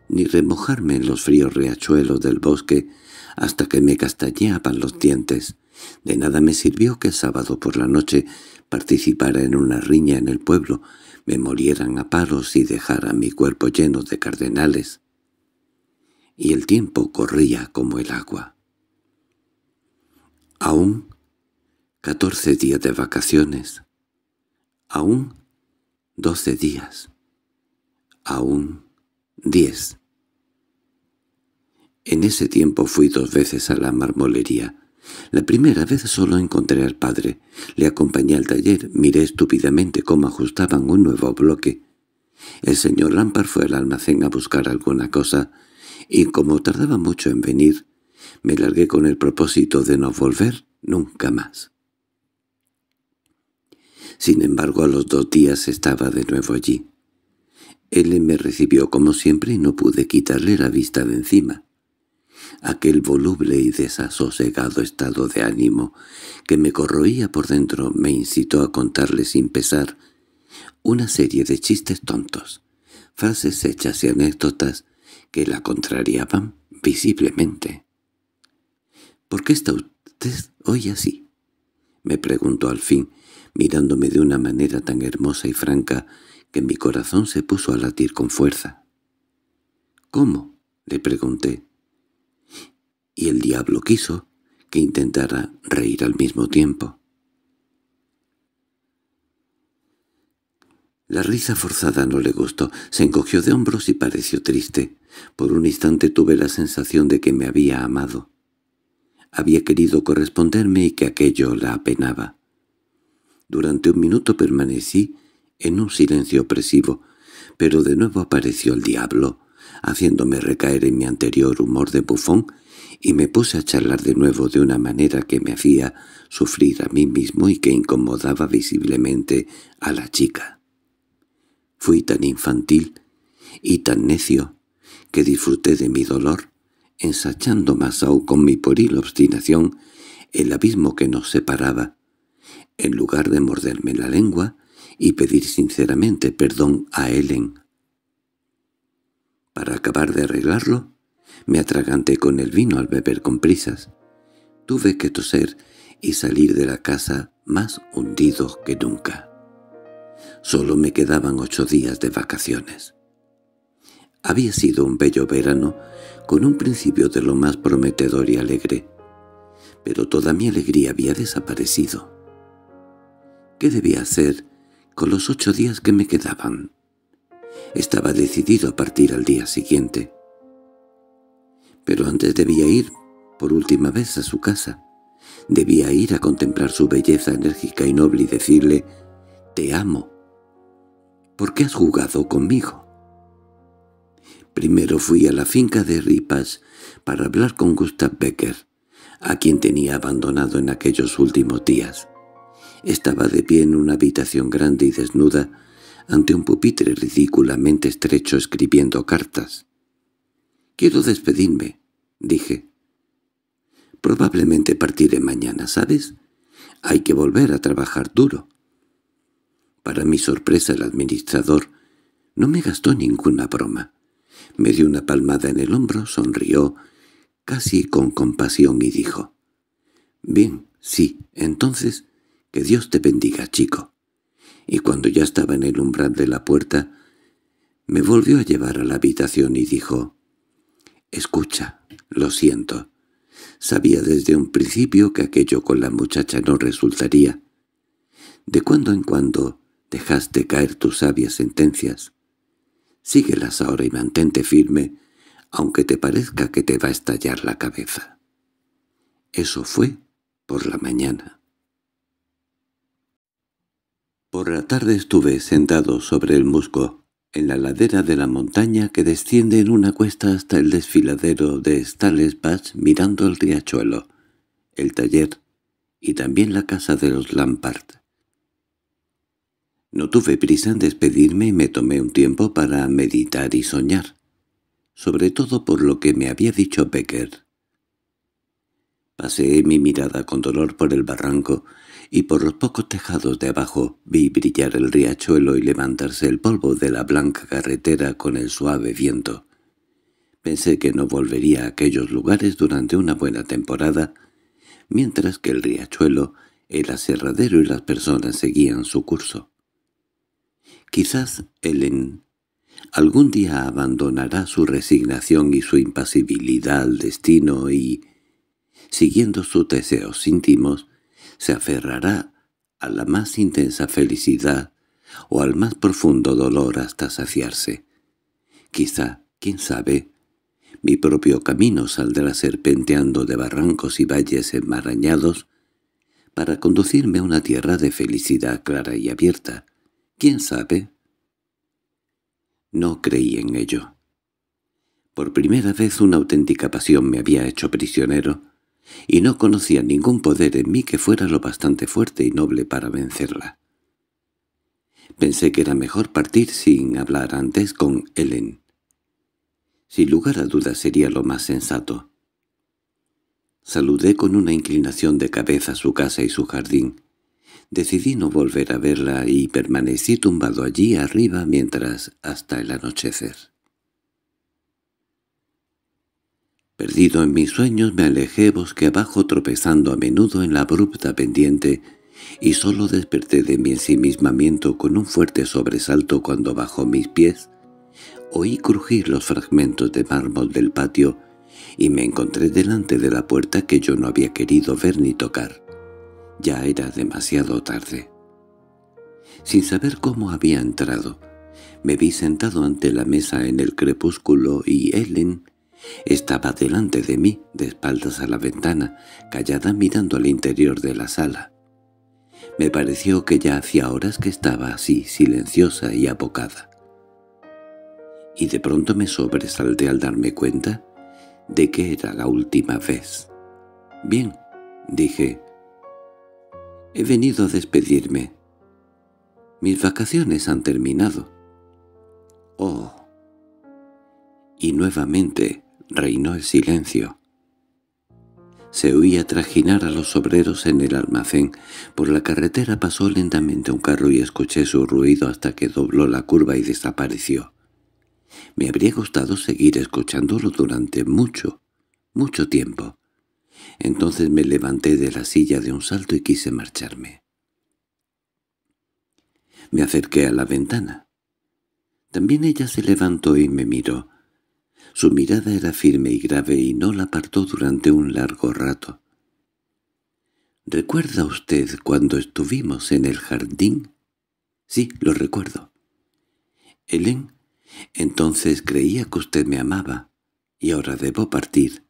ni remojarme en los fríos riachuelos del bosque hasta que me castañeaban los dientes. De nada me sirvió que el sábado por la noche participara en una riña en el pueblo, me morieran a paros y dejara mi cuerpo lleno de cardenales. Y el tiempo corría como el agua. Aún catorce días de vacaciones. Aún doce días. Aún diez. En ese tiempo fui dos veces a la marmolería. La primera vez solo encontré al padre. Le acompañé al taller, miré estúpidamente cómo ajustaban un nuevo bloque. El señor Lampar fue al almacén a buscar alguna cosa, y como tardaba mucho en venir, me largué con el propósito de no volver nunca más. Sin embargo, a los dos días estaba de nuevo allí. Él me recibió como siempre y no pude quitarle la vista de encima aquel voluble y desasosegado estado de ánimo que me corroía por dentro me incitó a contarle sin pesar una serie de chistes tontos, frases hechas y anécdotas que la contrariaban visiblemente. —¿Por qué está usted hoy así? —me preguntó al fin, mirándome de una manera tan hermosa y franca que mi corazón se puso a latir con fuerza. —¿Cómo? —le pregunté y el diablo quiso que intentara reír al mismo tiempo. La risa forzada no le gustó, se encogió de hombros y pareció triste. Por un instante tuve la sensación de que me había amado. Había querido corresponderme y que aquello la apenaba. Durante un minuto permanecí en un silencio opresivo, pero de nuevo apareció el diablo, haciéndome recaer en mi anterior humor de bufón y me puse a charlar de nuevo de una manera que me hacía sufrir a mí mismo y que incomodaba visiblemente a la chica. Fui tan infantil y tan necio que disfruté de mi dolor, ensachando más aún con mi pueril obstinación el abismo que nos separaba, en lugar de morderme la lengua y pedir sinceramente perdón a Helen. Para acabar de arreglarlo, me atraganté con el vino al beber con prisas. Tuve que toser y salir de la casa más hundido que nunca. Solo me quedaban ocho días de vacaciones. Había sido un bello verano, con un principio de lo más prometedor y alegre, pero toda mi alegría había desaparecido. ¿Qué debía hacer con los ocho días que me quedaban? Estaba decidido a partir al día siguiente. Pero antes debía ir, por última vez, a su casa. Debía ir a contemplar su belleza enérgica y noble y decirle, «Te amo. ¿Por qué has jugado conmigo?» Primero fui a la finca de Ripas para hablar con Gustav Becker, a quien tenía abandonado en aquellos últimos días. Estaba de pie en una habitación grande y desnuda, ante un pupitre ridículamente estrecho escribiendo cartas. Quiero despedirme, dije. Probablemente partiré mañana, ¿sabes? Hay que volver a trabajar duro. Para mi sorpresa el administrador no me gastó ninguna broma. Me dio una palmada en el hombro, sonrió, casi con compasión, y dijo, «Bien, sí, entonces, que Dios te bendiga, chico». Y cuando ya estaba en el umbral de la puerta, me volvió a llevar a la habitación y dijo, Escucha, lo siento. Sabía desde un principio que aquello con la muchacha no resultaría. De cuando en cuando dejaste caer tus sabias sentencias. Síguelas ahora y mantente firme, aunque te parezca que te va a estallar la cabeza. Eso fue por la mañana. Por la tarde estuve sentado sobre el musgo, en la ladera de la montaña que desciende en una cuesta hasta el desfiladero de Stalesbach mirando el riachuelo, el taller y también la casa de los Lampard. No tuve prisa en despedirme y me tomé un tiempo para meditar y soñar, sobre todo por lo que me había dicho Becker. Pasé mi mirada con dolor por el barranco y por los pocos tejados de abajo vi brillar el riachuelo y levantarse el polvo de la blanca carretera con el suave viento. Pensé que no volvería a aquellos lugares durante una buena temporada, mientras que el riachuelo, el aserradero y las personas seguían su curso. Quizás Ellen algún día abandonará su resignación y su impasibilidad al destino y, siguiendo sus deseos íntimos, se aferrará a la más intensa felicidad o al más profundo dolor hasta saciarse. Quizá, quién sabe, mi propio camino saldrá serpenteando de barrancos y valles enmarañados para conducirme a una tierra de felicidad clara y abierta. ¿Quién sabe? No creí en ello. Por primera vez una auténtica pasión me había hecho prisionero, y no conocía ningún poder en mí que fuera lo bastante fuerte y noble para vencerla. Pensé que era mejor partir sin hablar antes con Ellen. Sin lugar a dudas sería lo más sensato. Saludé con una inclinación de cabeza su casa y su jardín. Decidí no volver a verla y permanecí tumbado allí arriba mientras hasta el anochecer. Perdido en mis sueños me alejé bosque abajo tropezando a menudo en la abrupta pendiente y solo desperté de mi ensimismamiento con un fuerte sobresalto cuando bajo mis pies oí crujir los fragmentos de mármol del patio y me encontré delante de la puerta que yo no había querido ver ni tocar. Ya era demasiado tarde. Sin saber cómo había entrado, me vi sentado ante la mesa en el crepúsculo y Ellen estaba delante de mí, de espaldas a la ventana, callada mirando al interior de la sala. Me pareció que ya hacía horas que estaba así, silenciosa y abocada. Y de pronto me sobresalté al darme cuenta de que era la última vez. «Bien», dije. «He venido a despedirme. Mis vacaciones han terminado». «Oh». Y nuevamente Reinó el silencio. Se oía trajinar a los obreros en el almacén. Por la carretera pasó lentamente un carro y escuché su ruido hasta que dobló la curva y desapareció. Me habría gustado seguir escuchándolo durante mucho, mucho tiempo. Entonces me levanté de la silla de un salto y quise marcharme. Me acerqué a la ventana. También ella se levantó y me miró. Su mirada era firme y grave y no la apartó durante un largo rato. —¿Recuerda usted cuando estuvimos en el jardín? —Sí, lo recuerdo. —Helen, entonces creía que usted me amaba, y ahora debo partir.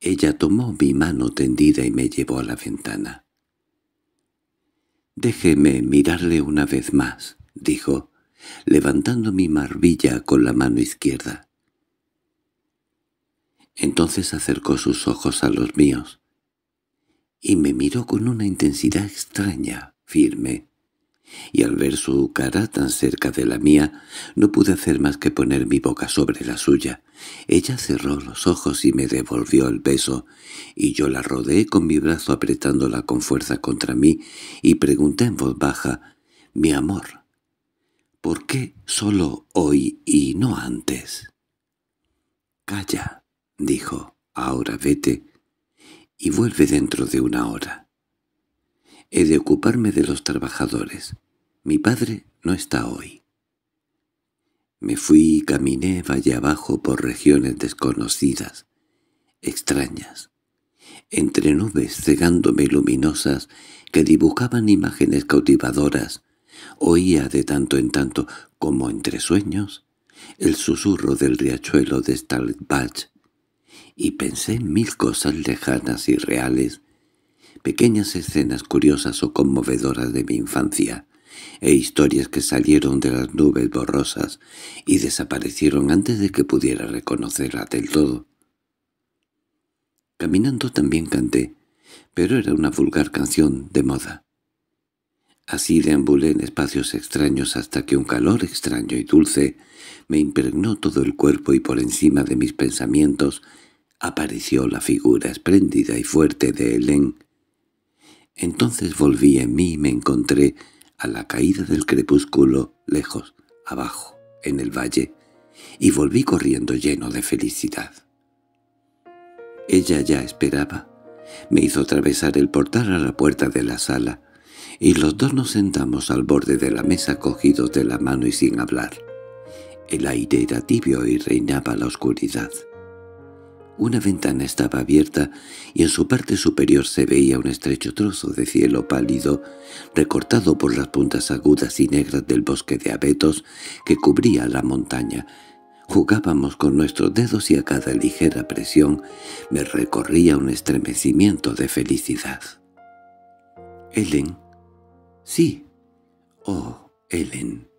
Ella tomó mi mano tendida y me llevó a la ventana. —Déjeme mirarle una vez más —dijo, levantando mi marbilla con la mano izquierda. Entonces acercó sus ojos a los míos y me miró con una intensidad extraña, firme. Y al ver su cara tan cerca de la mía, no pude hacer más que poner mi boca sobre la suya. Ella cerró los ojos y me devolvió el beso, y yo la rodeé con mi brazo apretándola con fuerza contra mí y pregunté en voz baja, «Mi amor, ¿por qué solo hoy y no antes?» «Calla», dijo, «ahora vete y vuelve dentro de una hora. He de ocuparme de los trabajadores. Mi padre no está hoy». Me fui y caminé valle abajo por regiones desconocidas, extrañas, entre nubes cegándome luminosas que dibujaban imágenes cautivadoras. Oía de tanto en tanto, como entre sueños, el susurro del riachuelo de Stalbach y pensé en mil cosas lejanas y reales, pequeñas escenas curiosas o conmovedoras de mi infancia, e historias que salieron de las nubes borrosas y desaparecieron antes de que pudiera reconocerla del todo. Caminando también canté, pero era una vulgar canción de moda. Así deambulé en espacios extraños hasta que un calor extraño y dulce me impregnó todo el cuerpo y por encima de mis pensamientos apareció la figura espléndida y fuerte de Helen. Entonces volví en mí y me encontré a la caída del crepúsculo lejos, abajo, en el valle, y volví corriendo lleno de felicidad. Ella ya esperaba. Me hizo atravesar el portal a la puerta de la sala, y los dos nos sentamos al borde de la mesa cogidos de la mano y sin hablar. El aire era tibio y reinaba la oscuridad. Una ventana estaba abierta y en su parte superior se veía un estrecho trozo de cielo pálido, recortado por las puntas agudas y negras del bosque de abetos que cubría la montaña. Jugábamos con nuestros dedos y a cada ligera presión me recorría un estremecimiento de felicidad. —¿Ellen? —Sí. —Oh, Ellen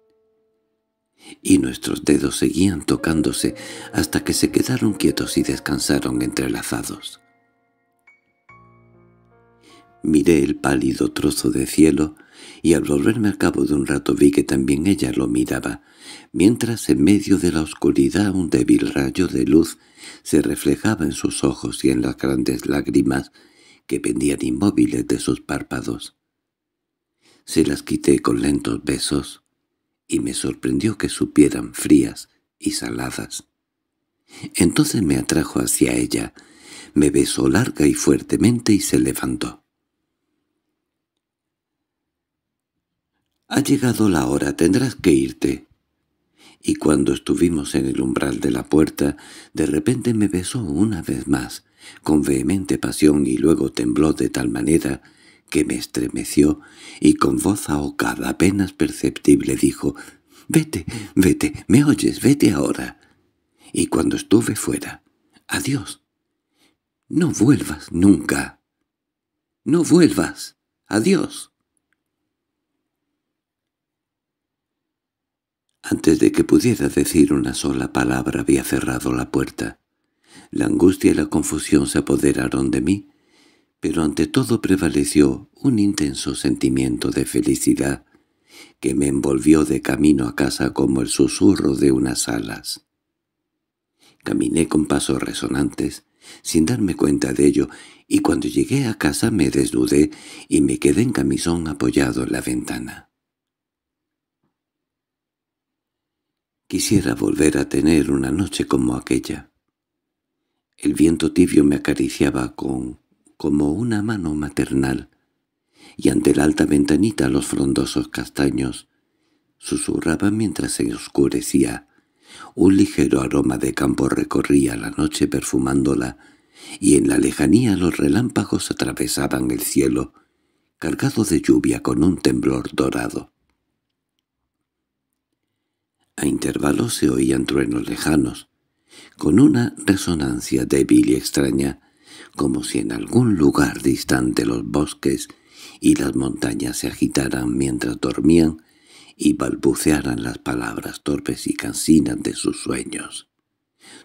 y nuestros dedos seguían tocándose hasta que se quedaron quietos y descansaron entrelazados. Miré el pálido trozo de cielo, y al volverme al cabo de un rato vi que también ella lo miraba, mientras en medio de la oscuridad un débil rayo de luz se reflejaba en sus ojos y en las grandes lágrimas que pendían inmóviles de sus párpados. Se las quité con lentos besos, y me sorprendió que supieran frías y saladas. Entonces me atrajo hacia ella, me besó larga y fuertemente y se levantó. «Ha llegado la hora, tendrás que irte», y cuando estuvimos en el umbral de la puerta, de repente me besó una vez más, con vehemente pasión y luego tembló de tal manera que me estremeció y con voz ahogada, apenas perceptible dijo «Vete, vete, me oyes, vete ahora». Y cuando estuve fuera, «Adiós». «No vuelvas nunca». «No vuelvas. Adiós». Antes de que pudiera decir una sola palabra había cerrado la puerta. La angustia y la confusión se apoderaron de mí pero ante todo prevaleció un intenso sentimiento de felicidad que me envolvió de camino a casa como el susurro de unas alas. Caminé con pasos resonantes, sin darme cuenta de ello, y cuando llegué a casa me desnudé y me quedé en camisón apoyado en la ventana. Quisiera volver a tener una noche como aquella. El viento tibio me acariciaba con como una mano maternal, y ante la alta ventanita los frondosos castaños. Susurraban mientras se oscurecía. Un ligero aroma de campo recorría la noche perfumándola, y en la lejanía los relámpagos atravesaban el cielo, cargado de lluvia con un temblor dorado. A intervalos se oían truenos lejanos, con una resonancia débil y extraña, como si en algún lugar distante los bosques y las montañas se agitaran mientras dormían y balbucearan las palabras torpes y cansinas de sus sueños.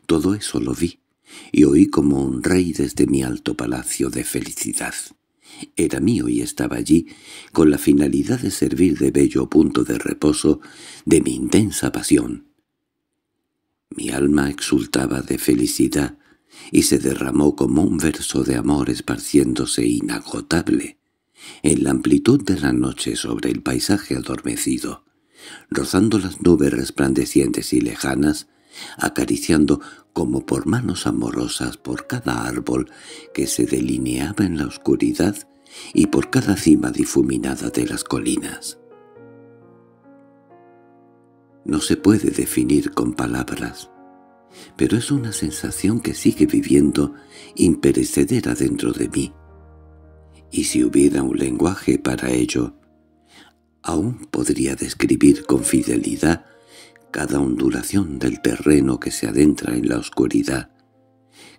Todo eso lo vi y oí como un rey desde mi alto palacio de felicidad. Era mío y estaba allí con la finalidad de servir de bello punto de reposo de mi intensa pasión. Mi alma exultaba de felicidad y se derramó como un verso de amor esparciéndose inagotable en la amplitud de la noche sobre el paisaje adormecido, rozando las nubes resplandecientes y lejanas, acariciando como por manos amorosas por cada árbol que se delineaba en la oscuridad y por cada cima difuminada de las colinas. No se puede definir con palabras pero es una sensación que sigue viviendo imperecedera dentro de mí. Y si hubiera un lenguaje para ello, aún podría describir con fidelidad cada ondulación del terreno que se adentra en la oscuridad,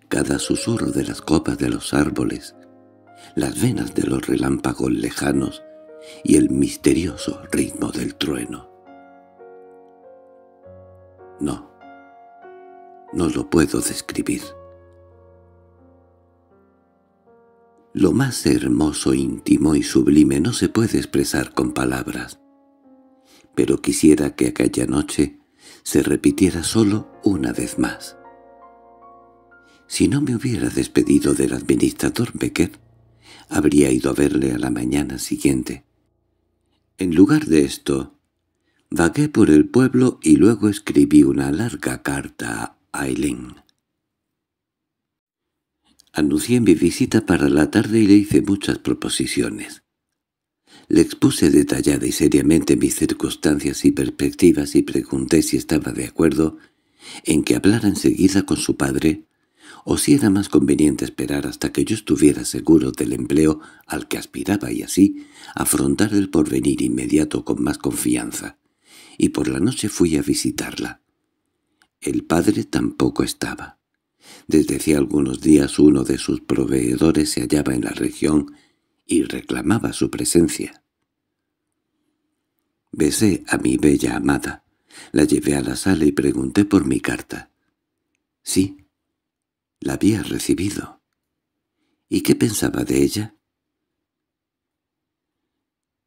cada susurro de las copas de los árboles, las venas de los relámpagos lejanos y el misterioso ritmo del trueno. No, no lo puedo describir. Lo más hermoso, íntimo y sublime no se puede expresar con palabras. Pero quisiera que aquella noche se repitiera solo una vez más. Si no me hubiera despedido del administrador Becker, habría ido a verle a la mañana siguiente. En lugar de esto, vagué por el pueblo y luego escribí una larga carta a Aileen. Anuncié mi visita para la tarde y le hice muchas proposiciones. Le expuse detallada y seriamente mis circunstancias y perspectivas y pregunté si estaba de acuerdo en que hablara enseguida con su padre o si era más conveniente esperar hasta que yo estuviera seguro del empleo al que aspiraba y así afrontar el porvenir inmediato con más confianza, y por la noche fui a visitarla. El padre tampoco estaba. Desde hacía algunos días uno de sus proveedores se hallaba en la región y reclamaba su presencia. Besé a mi bella amada. La llevé a la sala y pregunté por mi carta. Sí, la había recibido. ¿Y qué pensaba de ella?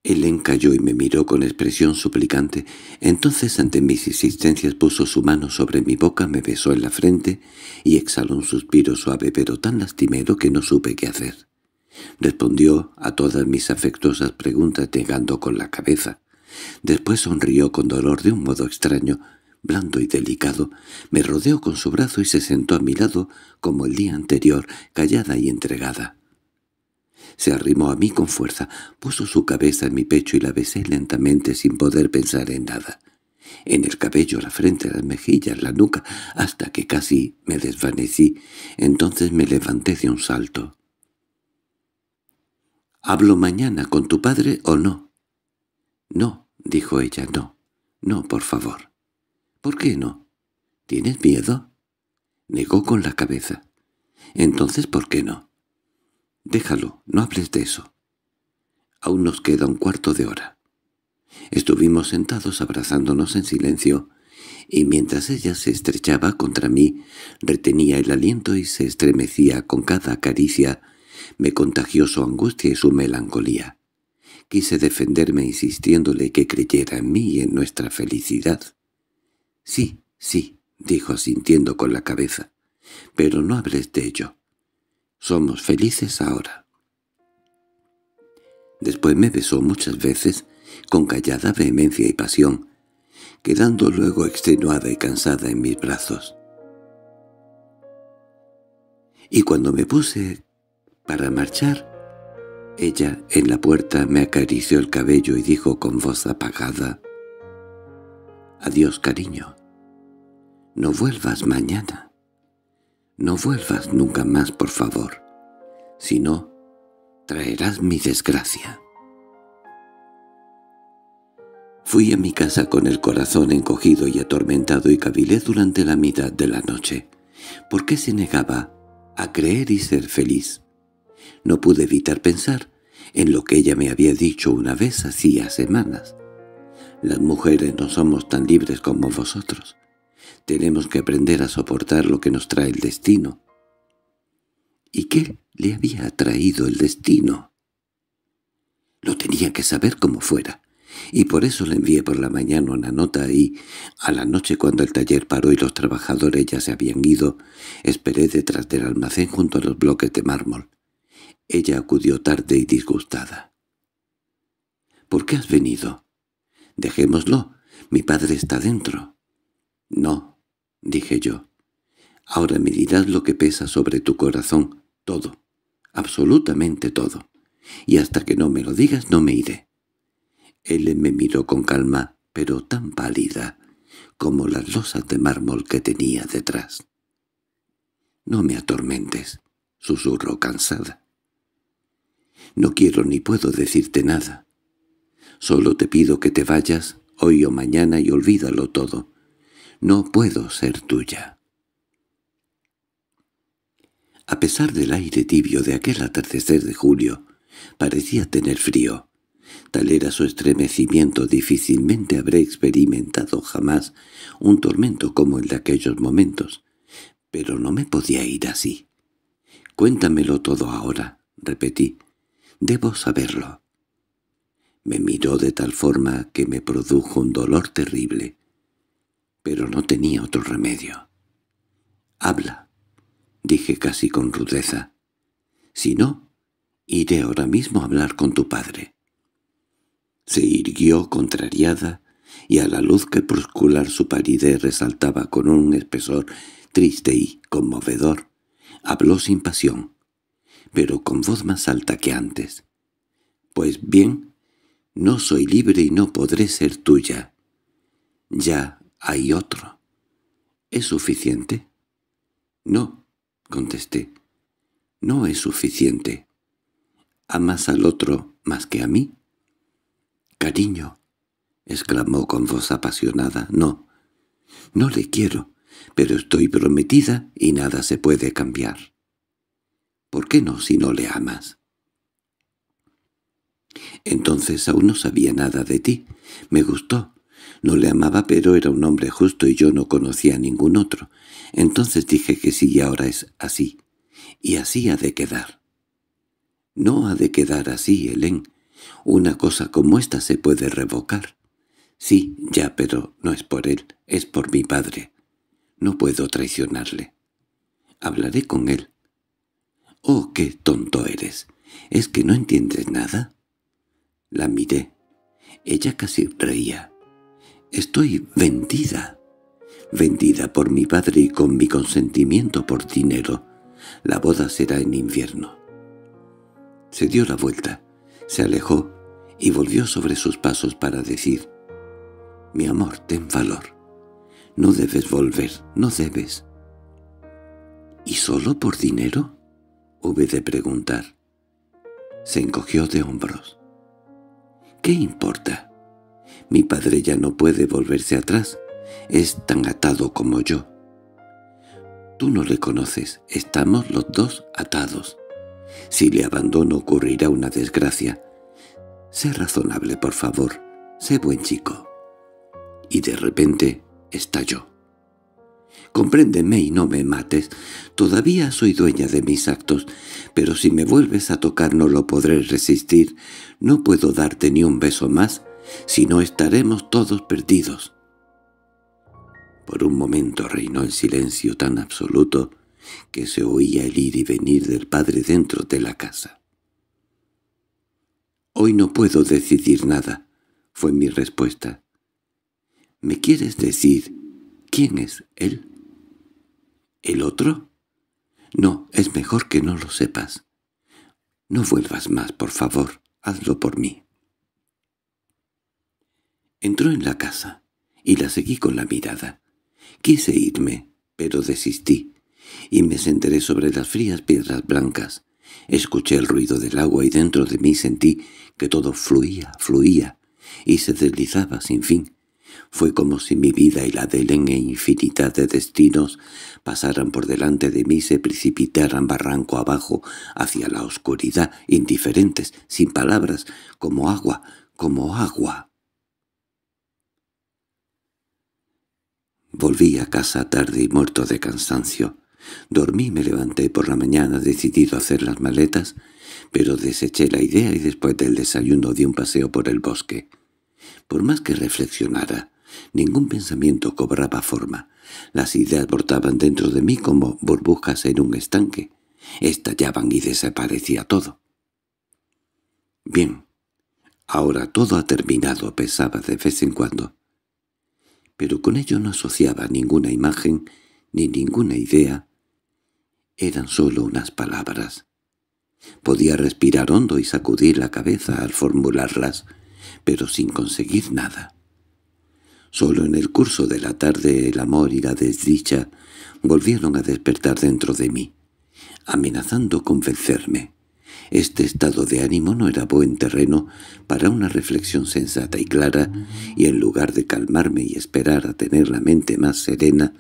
Él cayó y me miró con expresión suplicante. Entonces ante mis insistencias puso su mano sobre mi boca, me besó en la frente y exhaló un suspiro suave pero tan lastimero que no supe qué hacer. Respondió a todas mis afectuosas preguntas negando con la cabeza. Después sonrió con dolor de un modo extraño, blando y delicado, me rodeó con su brazo y se sentó a mi lado como el día anterior, callada y entregada. Se arrimó a mí con fuerza, puso su cabeza en mi pecho y la besé lentamente sin poder pensar en nada. En el cabello, la frente, las mejillas, la nuca, hasta que casi me desvanecí. Entonces me levanté de un salto. —¿Hablo mañana con tu padre o no? —No —dijo ella—, no. No, por favor. —¿Por qué no? —¿Tienes miedo? Negó con la cabeza. —Entonces, ¿por qué no? Déjalo, no hables de eso. Aún nos queda un cuarto de hora. Estuvimos sentados abrazándonos en silencio, y mientras ella se estrechaba contra mí, retenía el aliento y se estremecía con cada caricia, me contagió su angustia y su melancolía. Quise defenderme insistiéndole que creyera en mí y en nuestra felicidad. —Sí, sí —dijo asintiendo con la cabeza—, pero no hables de ello. Somos felices ahora. Después me besó muchas veces, con callada vehemencia y pasión, quedando luego extenuada y cansada en mis brazos. Y cuando me puse para marchar, ella en la puerta me acarició el cabello y dijo con voz apagada, «Adiós, cariño. No vuelvas mañana». No vuelvas nunca más, por favor. Si no, traerás mi desgracia. Fui a mi casa con el corazón encogido y atormentado y cavilé durante la mitad de la noche. ¿Por qué se negaba a creer y ser feliz? No pude evitar pensar en lo que ella me había dicho una vez hacía semanas. Las mujeres no somos tan libres como vosotros. Tenemos que aprender a soportar lo que nos trae el destino. ¿Y qué le había traído el destino? Lo tenía que saber como fuera, y por eso le envié por la mañana una nota y, a la noche cuando el taller paró y los trabajadores ya se habían ido, esperé detrás del almacén junto a los bloques de mármol. Ella acudió tarde y disgustada. —¿Por qué has venido? —Dejémoslo. Mi padre está dentro. —No, dije yo. Ahora me dirás lo que pesa sobre tu corazón, todo, absolutamente todo, y hasta que no me lo digas no me iré. Él me miró con calma, pero tan pálida, como las losas de mármol que tenía detrás. «No me atormentes», susurró cansada. «No quiero ni puedo decirte nada. Solo te pido que te vayas, hoy o mañana, y olvídalo todo. No puedo ser tuya. A pesar del aire tibio de aquel atardecer de julio, parecía tener frío. Tal era su estremecimiento, difícilmente habré experimentado jamás un tormento como el de aquellos momentos, pero no me podía ir así. «Cuéntamelo todo ahora», repetí. «Debo saberlo». Me miró de tal forma que me produjo un dolor terrible pero no tenía otro remedio. —Habla —dije casi con rudeza—. Si no, iré ahora mismo a hablar con tu padre. Se irguió contrariada, y a la luz que crepuscular su paridez resaltaba con un espesor triste y conmovedor, habló sin pasión, pero con voz más alta que antes. «Pues bien, no soy libre y no podré ser tuya. Ya hay otro. ¿Es suficiente? No, contesté. No es suficiente. ¿Amas al otro más que a mí? Cariño, exclamó con voz apasionada, no. No le quiero, pero estoy prometida y nada se puede cambiar. ¿Por qué no si no le amas? Entonces aún no sabía nada de ti. Me gustó, no le amaba, pero era un hombre justo y yo no conocía a ningún otro. Entonces dije que sí y ahora es así. Y así ha de quedar. No ha de quedar así, Helen. Una cosa como esta se puede revocar. Sí, ya, pero no es por él, es por mi padre. No puedo traicionarle. Hablaré con él. —¡Oh, qué tonto eres! ¿Es que no entiendes nada? La miré. Ella casi reía. Estoy vendida. Vendida por mi padre y con mi consentimiento por dinero. La boda será en invierno. Se dio la vuelta, se alejó y volvió sobre sus pasos para decir, «Mi amor, ten valor. No debes volver, no debes». —¿Y solo por dinero? —hube de preguntar. Se encogió de hombros. —¿Qué importa? Mi padre ya no puede volverse atrás. Es tan atado como yo. Tú no le conoces. Estamos los dos atados. Si le abandono ocurrirá una desgracia. Sé razonable, por favor. Sé buen chico. Y de repente estalló. Compréndeme y no me mates. Todavía soy dueña de mis actos, pero si me vuelves a tocar no lo podré resistir. No puedo darte ni un beso más si no estaremos todos perdidos. Por un momento reinó el silencio tan absoluto que se oía el ir y venir del padre dentro de la casa. «Hoy no puedo decidir nada», fue mi respuesta. «¿Me quieres decir quién es él?» «¿El otro?» «No, es mejor que no lo sepas. No vuelvas más, por favor, hazlo por mí». Entró en la casa, y la seguí con la mirada. Quise irme, pero desistí, y me senté sobre las frías piedras blancas. Escuché el ruido del agua y dentro de mí sentí que todo fluía, fluía, y se deslizaba sin fin. Fue como si mi vida y la de él e infinidad de destinos pasaran por delante de mí se precipitaran barranco abajo hacia la oscuridad, indiferentes, sin palabras, como agua, como agua. Volví a casa tarde y muerto de cansancio. Dormí y me levanté por la mañana decidido a hacer las maletas, pero deseché la idea y después del desayuno di un paseo por el bosque. Por más que reflexionara, ningún pensamiento cobraba forma. Las ideas portaban dentro de mí como burbujas en un estanque. Estallaban y desaparecía todo. Bien, ahora todo ha terminado, pensaba de vez en cuando pero con ello no asociaba ninguna imagen ni ninguna idea. Eran solo unas palabras. Podía respirar hondo y sacudir la cabeza al formularlas, pero sin conseguir nada. Solo en el curso de la tarde el amor y la desdicha volvieron a despertar dentro de mí, amenazando con vencerme. Este estado de ánimo no era buen terreno para una reflexión sensata y clara, y en lugar de calmarme y esperar a tener la mente más serena,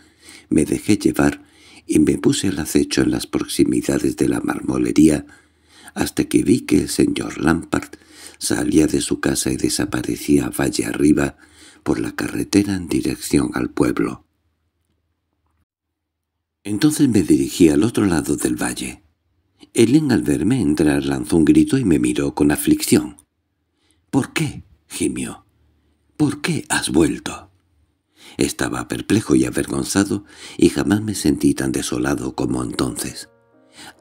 me dejé llevar y me puse al acecho en las proximidades de la marmolería, hasta que vi que el señor Lampard salía de su casa y desaparecía valle arriba por la carretera en dirección al pueblo. Entonces me dirigí al otro lado del valle. Helen al verme entrar lanzó un grito y me miró con aflicción. —¿Por qué? —gimió. —¿Por qué has vuelto? Estaba perplejo y avergonzado, y jamás me sentí tan desolado como entonces.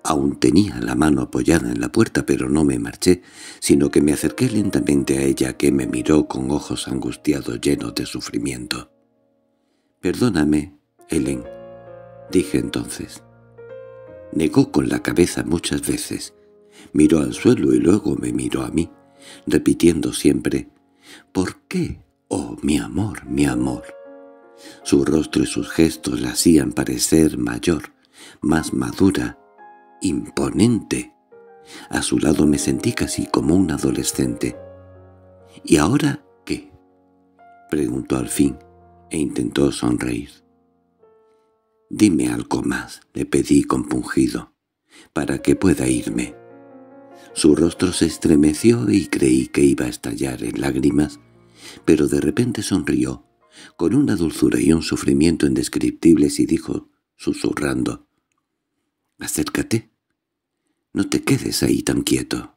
Aún tenía la mano apoyada en la puerta, pero no me marché, sino que me acerqué lentamente a ella, que me miró con ojos angustiados llenos de sufrimiento. «Perdóname, Helen», dije entonces. Negó con la cabeza muchas veces. Miró al suelo y luego me miró a mí, repitiendo siempre, «¿Por qué? Oh, mi amor, mi amor». Su rostro y sus gestos la hacían parecer mayor, más madura, imponente. A su lado me sentí casi como un adolescente. —¿Y ahora qué? —preguntó al fin, e intentó sonreír. «Dime algo más», le pedí compungido, «para que pueda irme». Su rostro se estremeció y creí que iba a estallar en lágrimas, pero de repente sonrió, con una dulzura y un sufrimiento indescriptibles y dijo, susurrando, «Acércate, no te quedes ahí tan quieto».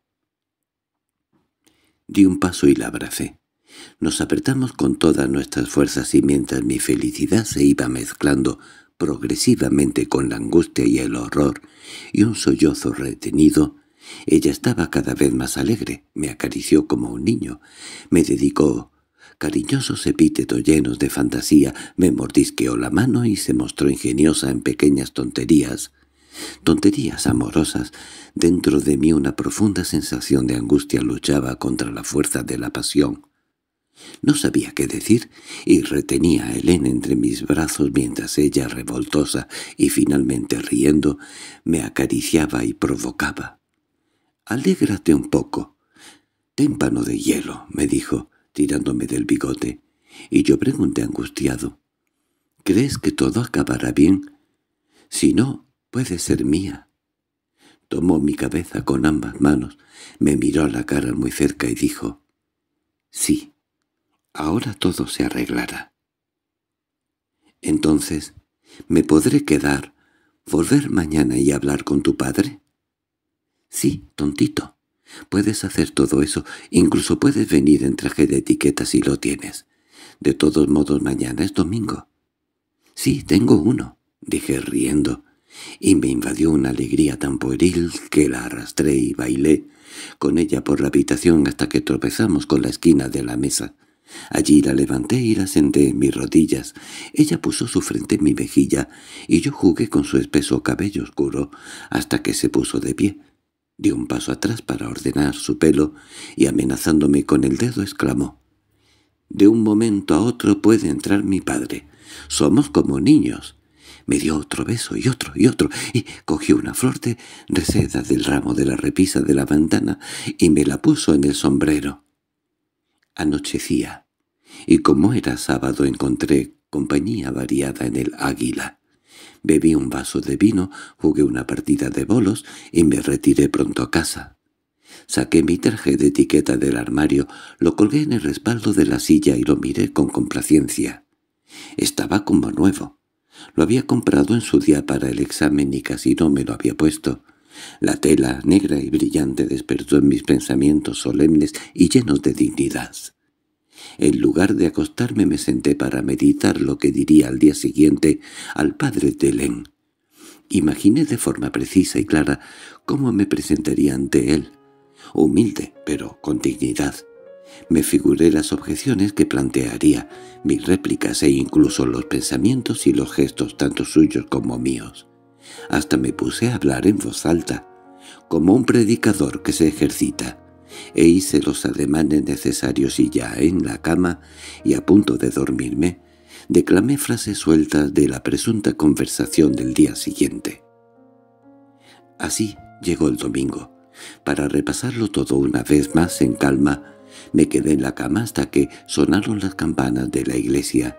Di un paso y la abracé. Nos apretamos con todas nuestras fuerzas y mientras mi felicidad se iba mezclando progresivamente con la angustia y el horror, y un sollozo retenido, ella estaba cada vez más alegre, me acarició como un niño, me dedicó cariñosos epítetos llenos de fantasía, me mordisqueó la mano y se mostró ingeniosa en pequeñas tonterías, tonterías amorosas. Dentro de mí una profunda sensación de angustia luchaba contra la fuerza de la pasión. No sabía qué decir, y retenía a Helen entre mis brazos mientras ella, revoltosa y finalmente riendo, me acariciaba y provocaba. «Alégrate un poco». «Témpano de hielo», me dijo, tirándome del bigote. Y yo pregunté angustiado. «¿Crees que todo acabará bien? Si no, puede ser mía». Tomó mi cabeza con ambas manos, me miró a la cara muy cerca y dijo, «Sí». Ahora todo se arreglará. Entonces, ¿me podré quedar, volver mañana y hablar con tu padre? Sí, tontito. Puedes hacer todo eso, incluso puedes venir en traje de etiqueta si lo tienes. De todos modos, mañana es domingo. —Sí, tengo uno —dije riendo, y me invadió una alegría tan pueril que la arrastré y bailé con ella por la habitación hasta que tropezamos con la esquina de la mesa. Allí la levanté y la senté en mis rodillas. Ella puso su frente en mi mejilla, y yo jugué con su espeso cabello oscuro hasta que se puso de pie. Dio un paso atrás para ordenar su pelo, y amenazándome con el dedo exclamó. «De un momento a otro puede entrar mi padre. Somos como niños». Me dio otro beso y otro y otro, y cogió una flor de seda del ramo de la repisa de la ventana y me la puso en el sombrero. Anochecía, y como era sábado encontré compañía variada en el águila. Bebí un vaso de vino, jugué una partida de bolos y me retiré pronto a casa. Saqué mi traje de etiqueta del armario, lo colgué en el respaldo de la silla y lo miré con complacencia. Estaba como nuevo. Lo había comprado en su día para el examen y casi no me lo había puesto. La tela negra y brillante despertó en mis pensamientos solemnes y llenos de dignidad. En lugar de acostarme me senté para meditar lo que diría al día siguiente al padre Telen. Imaginé de forma precisa y clara cómo me presentaría ante él. Humilde, pero con dignidad. Me figuré las objeciones que plantearía, mis réplicas e incluso los pensamientos y los gestos tanto suyos como míos. Hasta me puse a hablar en voz alta, como un predicador que se ejercita, e hice los ademanes necesarios y ya en la cama y a punto de dormirme, declamé frases sueltas de la presunta conversación del día siguiente. Así llegó el domingo. Para repasarlo todo una vez más en calma, me quedé en la cama hasta que sonaron las campanas de la iglesia.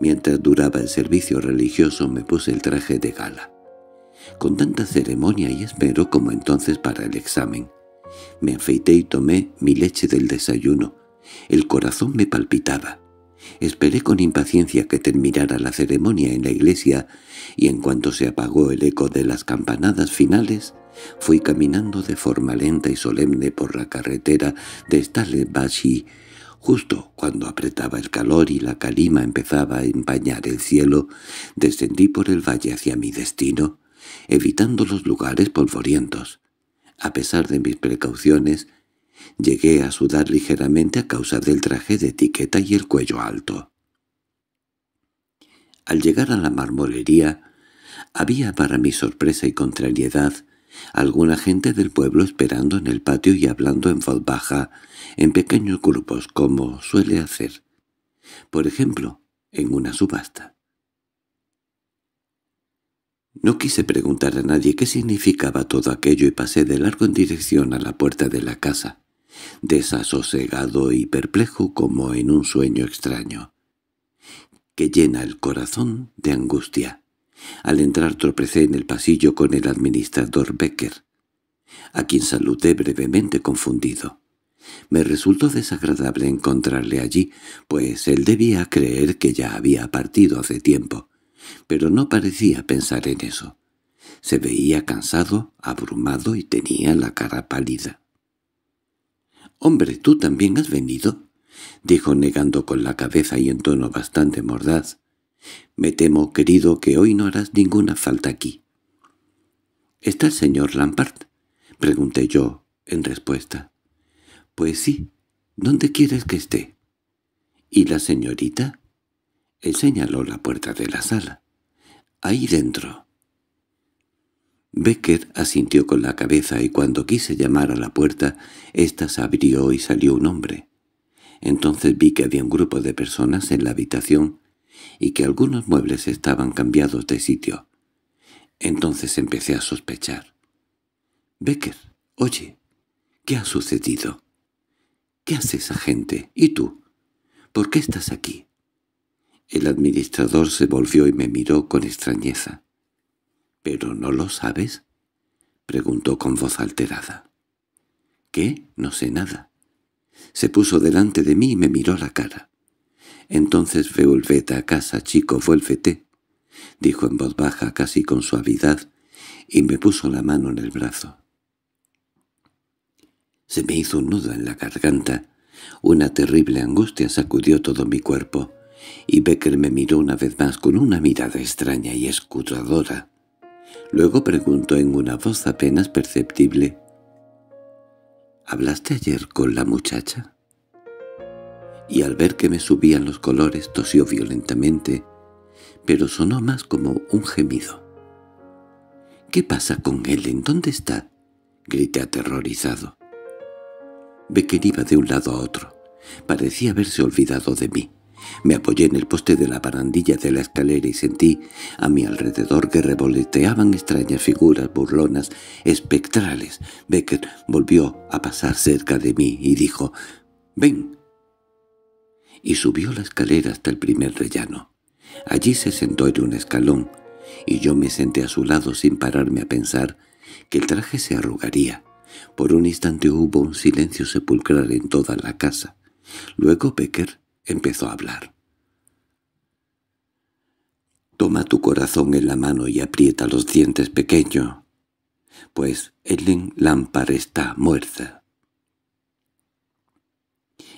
Mientras duraba el servicio religioso me puse el traje de gala con tanta ceremonia y espero como entonces para el examen. Me afeité y tomé mi leche del desayuno. El corazón me palpitaba. Esperé con impaciencia que terminara la ceremonia en la iglesia y en cuanto se apagó el eco de las campanadas finales, fui caminando de forma lenta y solemne por la carretera de Stalebashi, Justo cuando apretaba el calor y la calima empezaba a empañar el cielo, descendí por el valle hacia mi destino, evitando los lugares polvorientos. A pesar de mis precauciones, llegué a sudar ligeramente a causa del traje de etiqueta y el cuello alto. Al llegar a la marmolería, había para mi sorpresa y contrariedad alguna gente del pueblo esperando en el patio y hablando en voz baja, en pequeños grupos, como suele hacer. Por ejemplo, en una subasta. No quise preguntar a nadie qué significaba todo aquello y pasé de largo en dirección a la puerta de la casa, desasosegado y perplejo como en un sueño extraño, que llena el corazón de angustia. Al entrar tropecé en el pasillo con el administrador Becker, a quien saludé brevemente confundido. Me resultó desagradable encontrarle allí, pues él debía creer que ya había partido hace tiempo, pero no parecía pensar en eso. Se veía cansado, abrumado y tenía la cara pálida. «Hombre, ¿tú también has venido?» dijo negando con la cabeza y en tono bastante mordaz. «Me temo, querido, que hoy no harás ninguna falta aquí». «¿Está el señor Lampard?» pregunté yo en respuesta. «Pues sí. ¿Dónde quieres que esté?» «¿Y la señorita?» Él señaló la puerta de la sala. —Ahí dentro. Becker asintió con la cabeza y cuando quise llamar a la puerta, ésta se abrió y salió un hombre. Entonces vi que había un grupo de personas en la habitación y que algunos muebles estaban cambiados de sitio. Entonces empecé a sospechar. —Becker, oye, ¿qué ha sucedido? —¿Qué hace esa gente? ¿Y tú? ¿Por qué estás aquí? El administrador se volvió y me miró con extrañeza. —¿Pero no lo sabes? —preguntó con voz alterada. —¿Qué? No sé nada. Se puso delante de mí y me miró la cara. —Entonces vuélvete a casa, chico, vuélvete —dijo en voz baja, casi con suavidad, y me puso la mano en el brazo. Se me hizo un nudo en la garganta. Una terrible angustia sacudió todo mi cuerpo y Becker me miró una vez más con una mirada extraña y escudadora. Luego preguntó en una voz apenas perceptible, —¿Hablaste ayer con la muchacha? Y al ver que me subían los colores tosió violentamente, pero sonó más como un gemido. —¿Qué pasa con él? ¿En dónde está? —grité aterrorizado. Becker iba de un lado a otro. Parecía haberse olvidado de mí. Me apoyé en el poste de la barandilla de la escalera y sentí a mi alrededor que revoloteaban extrañas figuras burlonas, espectrales. Becker volvió a pasar cerca de mí y dijo «Ven». Y subió la escalera hasta el primer rellano. Allí se sentó en un escalón, y yo me senté a su lado sin pararme a pensar que el traje se arrugaría. Por un instante hubo un silencio sepulcral en toda la casa. Luego Becker empezó a hablar. Toma tu corazón en la mano y aprieta los dientes pequeño, pues Ellen Lampar está muerta.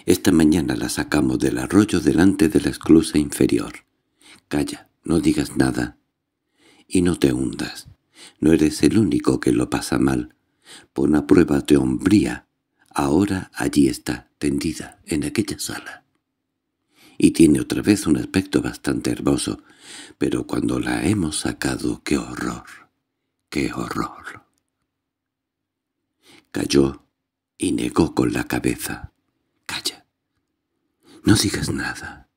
Esta mañana la sacamos del arroyo delante de la esclusa inferior. Calla, no digas nada. Y no te hundas. No eres el único que lo pasa mal. Pon a prueba de hombría. Ahora allí está, tendida, en aquella sala y tiene otra vez un aspecto bastante hermoso, pero cuando la hemos sacado, ¡qué horror! ¡Qué horror! Cayó y negó con la cabeza. —Calla. No digas nada.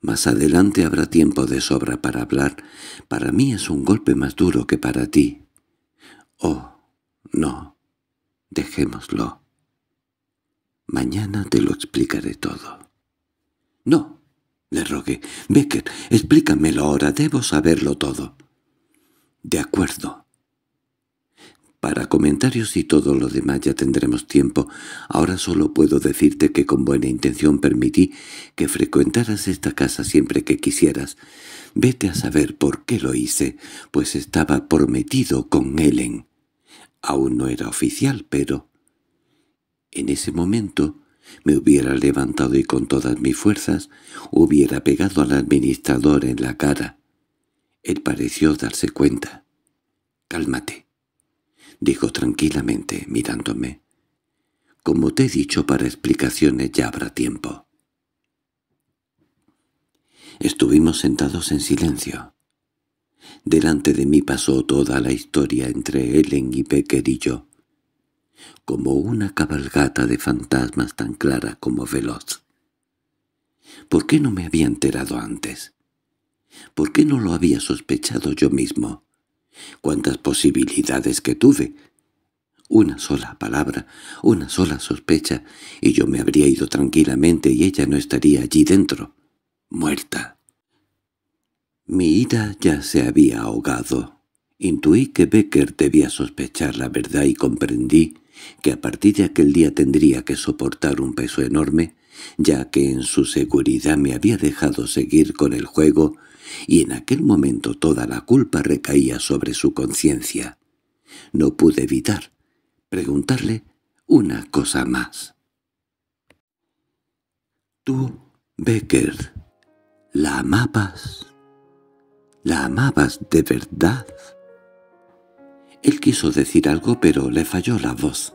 Más adelante habrá tiempo de sobra para hablar. Para mí es un golpe más duro que para ti. —Oh, no. Dejémoslo. Mañana te lo explicaré todo. —No —le rogué. —Becker, explícamelo ahora. Debo saberlo todo. —De acuerdo. Para comentarios y todo lo demás ya tendremos tiempo. Ahora solo puedo decirte que con buena intención permití que frecuentaras esta casa siempre que quisieras. Vete a saber por qué lo hice, pues estaba prometido con Helen. Aún no era oficial, pero en ese momento me hubiera levantado y con todas mis fuerzas hubiera pegado al administrador en la cara. Él pareció darse cuenta. «Cálmate», dijo tranquilamente, mirándome. «Como te he dicho, para explicaciones ya habrá tiempo». Estuvimos sentados en silencio. Delante de mí pasó toda la historia entre Ellen y Becker y yo como una cabalgata de fantasmas tan clara como veloz. ¿Por qué no me había enterado antes? ¿Por qué no lo había sospechado yo mismo? ¿Cuántas posibilidades que tuve? Una sola palabra, una sola sospecha, y yo me habría ido tranquilamente y ella no estaría allí dentro, muerta. Mi ira ya se había ahogado. Intuí que Becker debía sospechar la verdad y comprendí que a partir de aquel día tendría que soportar un peso enorme, ya que en su seguridad me había dejado seguir con el juego, y en aquel momento toda la culpa recaía sobre su conciencia. No pude evitar preguntarle una cosa más. «Tú, Becker, ¿la amabas? ¿La amabas de verdad?» Él quiso decir algo pero le falló la voz.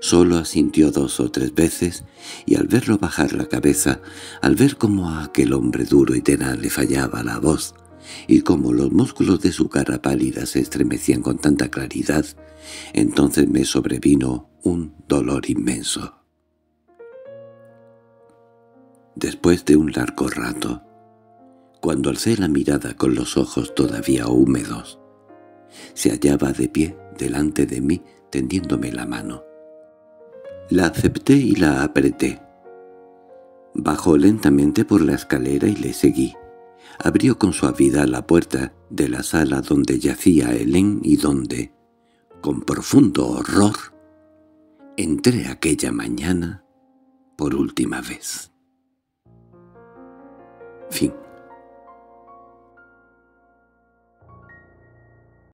Solo asintió dos o tres veces, y al verlo bajar la cabeza, al ver cómo a aquel hombre duro y tenaz le fallaba la voz, y cómo los músculos de su cara pálida se estremecían con tanta claridad, entonces me sobrevino un dolor inmenso. Después de un largo rato, cuando alcé la mirada con los ojos todavía húmedos, se hallaba de pie delante de mí tendiéndome la mano. La acepté y la apreté. Bajó lentamente por la escalera y le seguí. Abrió con suavidad la puerta de la sala donde yacía Helen y donde, con profundo horror, entré aquella mañana por última vez. Fin